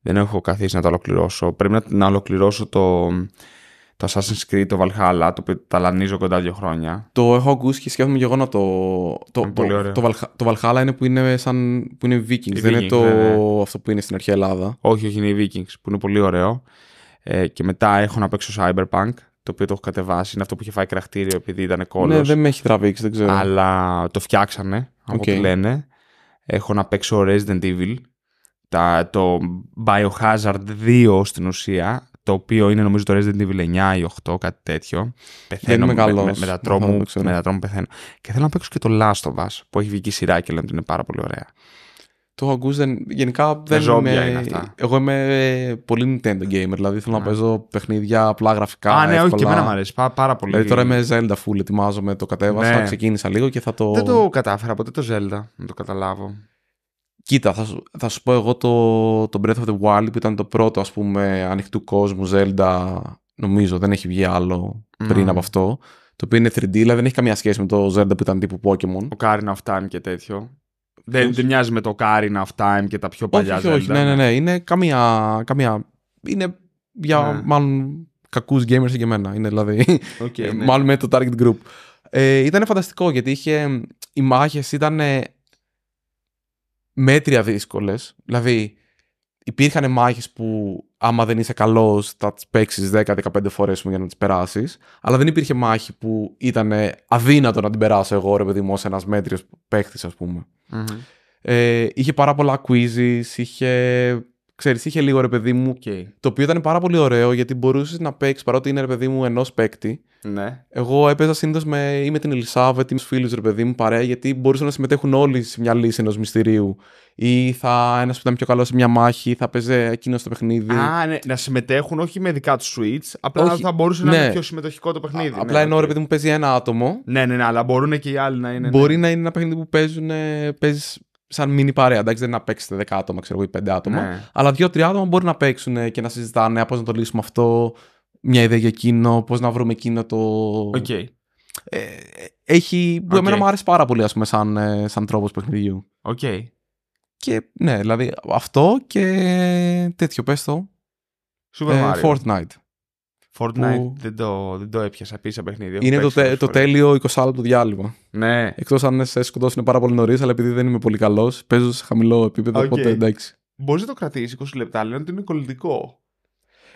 δεν έχω καθίσει να τα ολοκληρώσω. Πρέπει να, να ολοκληρώσω το, το Assassin's Creed, το Valhalla, το οποίο ταλανίζω κοντά δύο χρόνια. Το έχω ακούσει και σκέφτομαι και εγώ να το. Το, το, το, Valhalla, είναι που είναι, σαν, που είναι Vikings, δεν είναι το, ναι, ναι. αυτό που είναι στην αρχαία Ελλάδα. Όχι, όχι, είναι οι Vikings, που είναι πολύ ωραίο. Ε, και μετά έχω να παίξω Cyberpunk, το οποίο το έχω κατεβάσει. Είναι αυτό που είχε φάει κρακτήριο, επειδή ήταν κόλλος. Ναι, δεν με έχει τραβήξει, δεν ξέρω. Αλλά το φτιάξανε, από λένε. Έχω να παίξω Resident Evil, τα, το Biohazard 2 στην ουσία, το οποίο είναι νομίζω το Resident Evil 9 ή 8, κάτι τέτοιο. Πεθαίνω με, με, τα τρόμου, ναι. με τα τρόμου πεθαίνω. Και θέλω να παίξω και το Last of Us, που έχει βγει σειρά και λένε ότι είναι πάρα πολύ ωραία. Το έχω γενικά δεν Είναι Εγώ είμαι ε, πολύ Nintendo gamer, δηλαδή θέλω να παίζω παιχνίδια απλά γραφικά. Α, ναι, όχι και εμένα μου αρέσει πάρα, πολύ. Δηλαδή τώρα είμαι Zelda full, ετοιμάζομαι, το κατέβασα, ναι. ξεκίνησα λίγο και θα το... Δεν το κατάφερα ποτέ το Zelda, να το καταλάβω. Κοίτα, θα σου, θα σου πω εγώ το, το Breath of the Wild που ήταν το πρώτο ας πούμε ανοιχτού κόσμου Zelda, νομίζω δεν έχει βγει άλλο πριν mm. από αυτό. Το οποίο είναι 3D, δηλαδή δεν έχει καμία σχέση με το Zelda που ήταν τύπου Pokemon. Ο Κάρι να Time και τέτοιο. Δεν, δεν μοιάζει με το Karina of Time και τα πιο παλιά όχι, όχι, ναι, ναι, ναι. Είναι καμία. καμία... Είναι για ναι. μάλλον κακούς gamers για μένα. Είναι δηλαδή. Okay, ναι. μάλλον με το target group. Ε, ήταν φανταστικό γιατί είχε. Οι μάχες ήταν μέτρια δύσκολες. Δηλαδή, υπήρχαν μάχες που άμα δεν είσαι καλός θα τις παίξεις 10-15 φορέ για να τις περάσεις. Αλλά δεν υπήρχε μάχη που ήταν αδύνατο να την περάσω εγώ, ρε παιδί μου, ως ένας μέτριος παίχτης, ας πούμε. Ε, είχε πάρα πολλά quizzes, είχε Ξέρεις, είχε λίγο ρε παιδί μου. Το οποίο ήταν πάρα πολύ ωραίο γιατί μπορούσες να παίξεις παρότι είναι ρε παιδί μου ενός παίκτη. Ναι. Εγώ έπαιζα συνήθως με, ή με την Ελισάβετ ή με του φίλους ρε παιδί μου παρέα γιατί μπορούσαν να συμμετέχουν όλοι σε μια λύση ενός μυστηρίου. Ή θα ένας που ήταν πιο καλός σε μια μάχη, θα παίζει εκείνος το παιχνίδι. Α, ναι. Να συμμετέχουν όχι με δικά τους switch, απλά θα μπορούσε να είναι ναι. πιο συμμετοχικό το παιχνίδι. Ναι, απλά ναι, ενώ ρε παιδί μου παίζει ένα άτομο. Ναι, ναι, ναι, αλλά μπορούν και οι άλλοι να είναι. Μπορεί ναι. να είναι ένα παιχνίδι που παίζουν. Παίζεις σαν μινι παρέα. Εντάξει, δεν είναι να παίξετε 10 άτομα, ξέρω εγώ, ή 5 άτομα. Ναι. Αλλά 2-3 άτομα μπορεί να παίξουν και να συζητάνε πώς να το λύσουμε αυτό, μια ιδέα για εκείνο, πώς να βρούμε εκείνο το. Okay. Ε, ε, έχει. Okay. εμένα μου άρεσε πάρα πολύ, ας πούμε, σαν, ε, σαν τρόπος παιχνιδιού. Οκ. Okay. Και ναι, δηλαδή αυτό και τέτοιο, πες το. Super ε, Mario. Fortnite. Fortnite δεν, το, δεν το έπιασα πίσω παιχνίδι. Είναι το, τε, το τέλειο 20 το διάλειμμα. Ναι. Εκτός αν σε σκοτώσουν πάρα πολύ νωρίς, αλλά επειδή δεν είμαι πολύ καλός, παίζω σε χαμηλό επίπεδο. Okay. Οπότε εντάξει. Μπορείς να το κρατήσεις 20 λεπτά, λένε ότι είναι κολλητικό.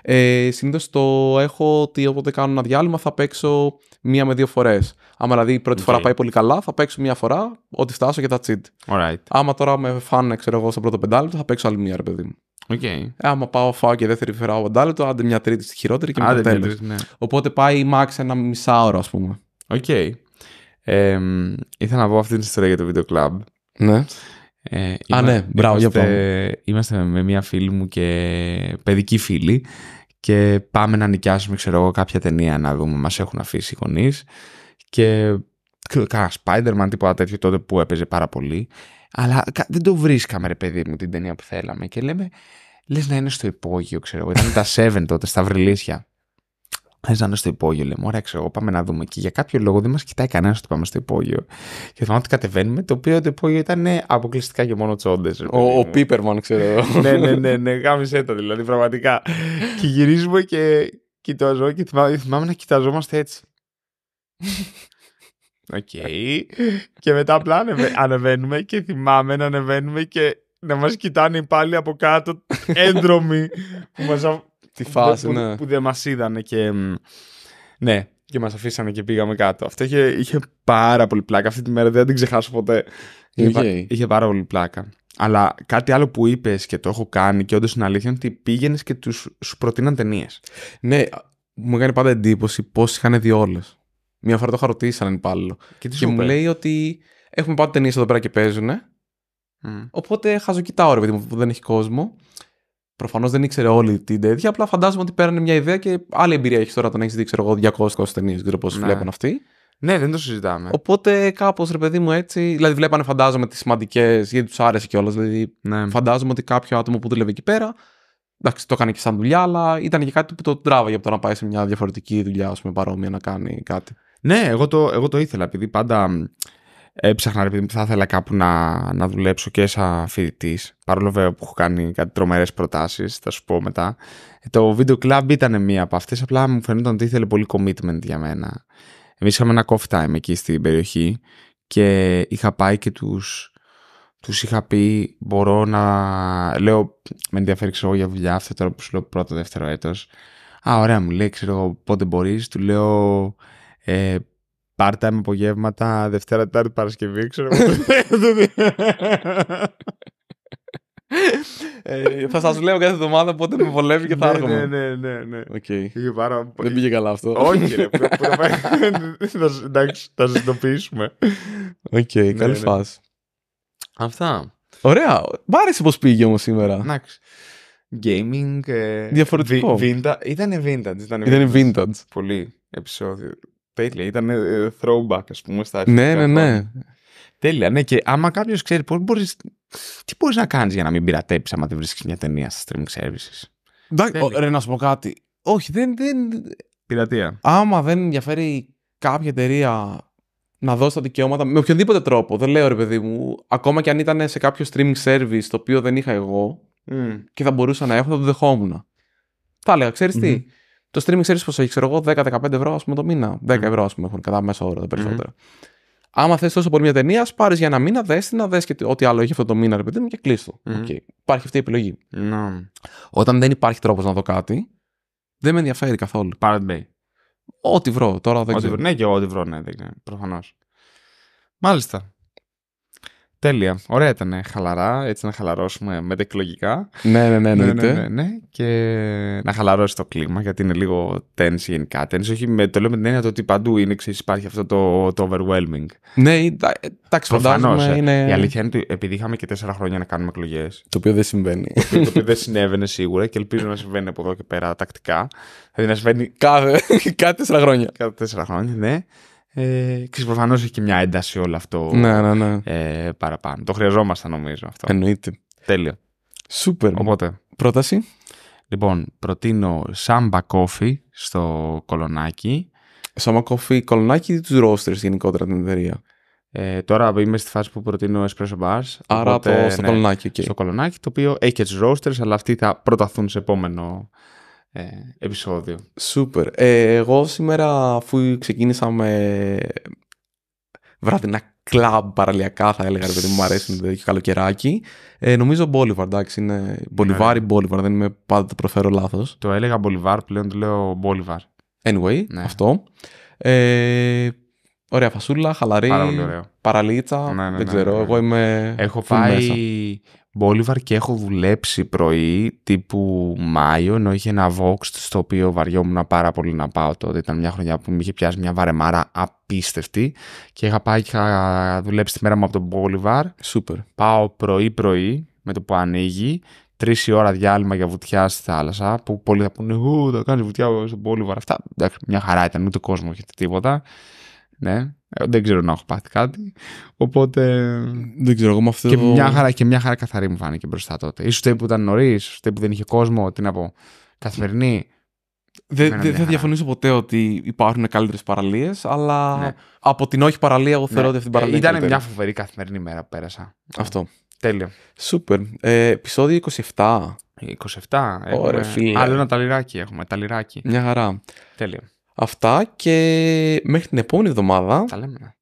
Ε, Συνήθως το έχω ότι όποτε κάνω ένα διάλειμμα θα παίξω μία με δύο φορές. Άμα δηλαδή η πρώτη φορά πάει πολύ καλά, θα παίξω μία φορά, ό,τι φτάσω και τα cheat. Right. Άμα τώρα με φάνε, ξέρω εγώ, στο πρώτο πεντάλεπτο, θα παίξω άλλη μία, ρε παιδί μου. Okay. Άμα πάω, φάω και δεύτερη φορά ο το άντε μια τρίτη στη χειρότερη και μετά τέλο. Ναι. Οπότε πάει η max ένα μισάωρο, ας πούμε. Οκ. Okay. ήθελα να πω αυτή την ιστορία για το βίντεο κλαμπ. Ναι. Ε, Α, ναι, μπράβο, για Είμαστε με μια φίλη μου και παιδική φίλη και πάμε να νοικιάσουμε, ξέρω εγώ, κάποια ταινία να δούμε. μας έχουν αφήσει οι γονείς. και κανένα Spider-Man, τίποτα τέτοιο τότε που έπαιζε πάρα πολύ. Αλλά δεν το βρίσκαμε, ρε παιδί μου, την ταινία που θέλαμε. Και λέμε, λες να είναι στο υπόγειο, ξέρω εγώ. Ήταν τα 7 τότε, στα βρυλίσια. Λες να είναι στο υπόγειο, λέμε. Ωραία, ξέρω εγώ, πάμε να δούμε. Και για κάποιο λόγο δεν μας κοιτάει κανένας ότι πάμε στο υπόγειο. Και θυμάμαι ότι κατεβαίνουμε, το οποίο το υπόγειο ήταν αποκλειστικά και μόνο τσόντες. Ο, ο Πίπερμαν, ξέρω εγώ. ναι, ναι, ναι, ναι, γάμισε το δηλαδή, πραγματικά. και γυρίζουμε και κοιτάζω και θυμάμαι, θυμάμαι να κοιταζόμαστε έτσι και μετά απλά ανεβαίνουμε και θυμάμαι να ανεβαίνουμε και να μας κοιτάνε πάλι από κάτω έντρομοι που, μας Τη φάση, ναι. που, δεν μας είδανε και ναι και μας αφήσανε και πήγαμε κάτω. Αυτό είχε, είχε πάρα πολύ πλάκα. Αυτή τη μέρα δεν την ξεχάσω ποτέ. Είχε, πάρα πολύ πλάκα. Αλλά κάτι άλλο που είπες και το έχω κάνει και όντως είναι αλήθεια είναι ότι πήγαινες και τους, σου προτείναν ταινίες. Ναι, μου έκανε πάντα εντύπωση πώς είχαν δει όλες. Μία φορά το είχα ρωτήσει σαν υπάλληλο. Και, και μου λέει ότι έχουμε πάντα ταινίες εδώ πέρα και παίζουν. Mm. Οπότε χαζοκοιτάω ρε παιδί μου που δεν έχει κόσμο. Προφανώς δεν ήξερε όλη την τέτοια. Απλά φαντάζομαι ότι παίρνει μια ιδέα και άλλη εμπειρία έχει τώρα. όταν έχεις δει, ξέρω εγώ, 200 ταινίε. Δεν ξέρω πώς ναι. βλέπουν αυτοί. Ναι, δεν το συζητάμε. Οπότε κάπως ρε παιδί μου έτσι. Δηλαδή, βλέπανε φαντάζομαι τις σημαντικές, γιατί τους άρεσε κιόλας. Δηλαδή, ναι. φαντάζομαι ότι κάποιο άτομο που δουλεύει εκεί πέρα. Εντάξει, το έκανε και σαν δουλειά, αλλά ήταν και κάτι που το τράβαγε από το να πάει σε μια διαφορετική δουλειά, ας πούμε, παρόμοια να κάνει κάτι. Ναι, εγώ το, εγώ το ήθελα, επειδή πάντα έψαχνα, επειδή θα ήθελα κάπου να, να δουλέψω και σαν φοιτητής. Παρόλο βέβαια που έχω κάνει κάτι τρομερές προτάσεις, θα σου πω μετά. Το Video Club ήταν μία από αυτές, απλά μου φαίνονταν ότι ήθελε πολύ commitment για μένα. Εμείς είχαμε ένα coffee time εκεί στην περιοχή και είχα πάει και τους. Τους είχα πει, μπορώ να... Λέω, με ενδιαφέρει ξέρω για δουλειά, αυτό τώρα που σου λέω πρώτο, δεύτερο έτος. Α, ωραία μου λέει, ξέρω πότε μπορείς, Του λέω, ε, Πάρτα με απογεύματα, Δευτέρα, Τετάρτη, Παρασκευή, ξέρω. ε, θα σας λέω κάθε εβδομάδα πότε με βολεύει και θα ναι, έρχομαι. Ναι, ναι, ναι. ναι. Δεν πήγε καλά αυτό. Όχι, Εντάξει, θα συνειδητοποιήσουμε. Οκ, ναι, καλή ναι. φάση. Αυτά. Ωραία. Μ' άρεσε πώς πήγε όμως σήμερα. Εντάξει. Gaming. Ε, Διαφορετικό. Vintage. vintage. Ήτανε vintage. Πολύ επεισόδιο. Τέλεια. Ήταν ε, throwback, ας πούμε, στα αρχικά. Ναι, ναι, ναι. Τέλεια, ναι. Και άμα κάποιος ξέρει πώς μπορείς. Τι μπορείς να κάνεις για να μην πειρατέψεις άμα δεν βρίσκεις μια ταινία στα streaming services. Εντάξει, να σου πω κάτι. Όχι, δεν. δεν... Πειρατεία. Άμα δεν ενδιαφέρει κάποια εταιρεία να δώσει τα δικαιώματα με οποιονδήποτε τρόπο. Δεν λέω ρε παιδί μου, ακόμα και αν ήταν σε κάποιο streaming service το οποίο δεν είχα εγώ mm. και θα μπορούσα να έχω, θα το δεχόμουν. Θα έλεγα, τι, το streaming ξέρεις πώ έχει, ξέρω εγώ, 10-15 ευρώ ας πούμε, το μήνα. 10 ευρώ, ας πούμε, έχουν κατά μέσο όρο τα περισσότερα. Mm-hmm. Άμα θες τόσο πολύ μια ταινία, πάρεις για ένα μήνα, δες την, δες και ό,τι άλλο έχει αυτό το μήνα, ρε παιδί μου, και κλείστο. Mm. Okay. Υπάρχει αυτή η επιλογή. No. Ναι. Όταν δεν υπάρχει τρόπος να δω κάτι, δεν με ενδιαφέρει καθόλου. Pirate Bay. Ό,τι βρω τώρα δεν ό,τι ξέρω. Βρω, ναι, και ό,τι βρω, ναι, Προφανώς. Μάλιστα. Τέλεια. Ωραία ήταν. Χαλαρά, έτσι να χαλαρώσουμε μετεκλογικά. Ναι, ναι, ναι, ναι, ναι, ναι, ναι, Και να χαλαρώσει το κλίμα, γιατί είναι λίγο tense γενικά. Tense, όχι με, το λέω με την έννοια ότι παντού είναι, ξέρεις, υπάρχει αυτό το, overwhelming. Ναι, ε, εντάξει, φαντάζομαι ε. είναι... Η αλήθεια είναι ότι επειδή είχαμε και τέσσερα χρόνια να κάνουμε εκλογές. Το οποίο δεν συμβαίνει. το οποίο δεν συνέβαινε σίγουρα και ελπίζω να συμβαίνει από εδώ και πέρα τακτικά. Δηλαδή να συμβαίνει κάθε, κάθε τέσσερα χρόνια. Κάθε τέσσερα χρόνια, ναι. Ε, και προφανώς έχει και μια ένταση όλο αυτό ναι, ναι, ναι. Ε, παραπάνω. Το χρειαζόμαστε νομίζω αυτό. Εννοείται. Τέλειο. Σούπερ. Οπότε. Πρόταση. Λοιπόν, προτείνω Samba Coffee στο κολονάκι. Samba Coffee κολονάκι ή τους Roasters γενικότερα την εταιρεία. Ε, τώρα είμαι στη φάση που προτείνω Espresso Bars. Άρα οπότε, στο ναι, κολονάκι. Στο κολονάκι, το οποίο έχει και τους Roasters, αλλά αυτοί θα προταθούν σε επόμενο ε, επεισόδιο. Σούπερ. Ε, εγώ σήμερα αφού ξεκίνησα με βραδινά κλαμπ παραλιακά θα έλεγα επειδή μου αρέσει δηλαδή, το καλοκαιράκι. Ε, νομίζω Μπόλιβαρ, εντάξει, είναι Μπολιβάρ ή bolivar ναι, ναι. δεν είμαι πάντα το προφέρω λάθος. Το έλεγα Μπολιβάρ, πλέον το λέω Μπόλιβαρ. Anyway, ναι. αυτό. Ε, ωραία φασούλα, χαλαρή, παραλίτσα, δεν ξέρω, εγώ είμαι... Έχω πάει και έχω δουλέψει πρωί τύπου Μάιο, ενώ είχε ένα Vox στο οποίο βαριόμουν πάρα πολύ να πάω τότε. Ήταν μια χρονιά που μου είχε πιάσει μια βαρεμάρα απίστευτη και είχα πάει και είχα δουλέψει τη μέρα μου από τον Μπόλιβαρ. Σούπερ. Πάω πρωί-πρωί με το που ανοίγει τρεις η ώρα διάλειμμα για βουτιά στη θάλασσα. Που πολλοί θα πούνε: Ού, θα κάνεις βουτιά στον Πόλιβαρ. Αυτά. Εντάξει, μια χαρά ήταν, ούτε κόσμο είχε τίποτα. Ναι. Ε, δεν ξέρω να έχω πάθει κάτι. Οπότε. Δεν ξέρω, εγώ με αυτό. Και μια χαρά, και μια χαρά καθαρή μου φάνηκε μπροστά τότε. Ίσως που ήταν νωρίς, που δεν είχε κόσμο, τι να πω. Καθημερινή. Δεν δε, θα διαφωνήσω ποτέ ότι υπάρχουν καλύτερες παραλίες, αλλά ναι. από την όχι παραλία, εγώ θεωρώ ναι. ότι αυτή την παραλία. ήταν μια φοβερή καθημερινή μέρα που πέρασα. Αυτό. Τέλειο. Σούπερ. Ε, επεισόδιο 27. 27. Ωραία, έχουμε... φίλε. Άλλο ένα ταλιράκι έχουμε. Ταλιράκι. Μια χαρά. Τέλειο. Αυτά και μέχρι την επόμενη εβδομάδα. Τα λέμε.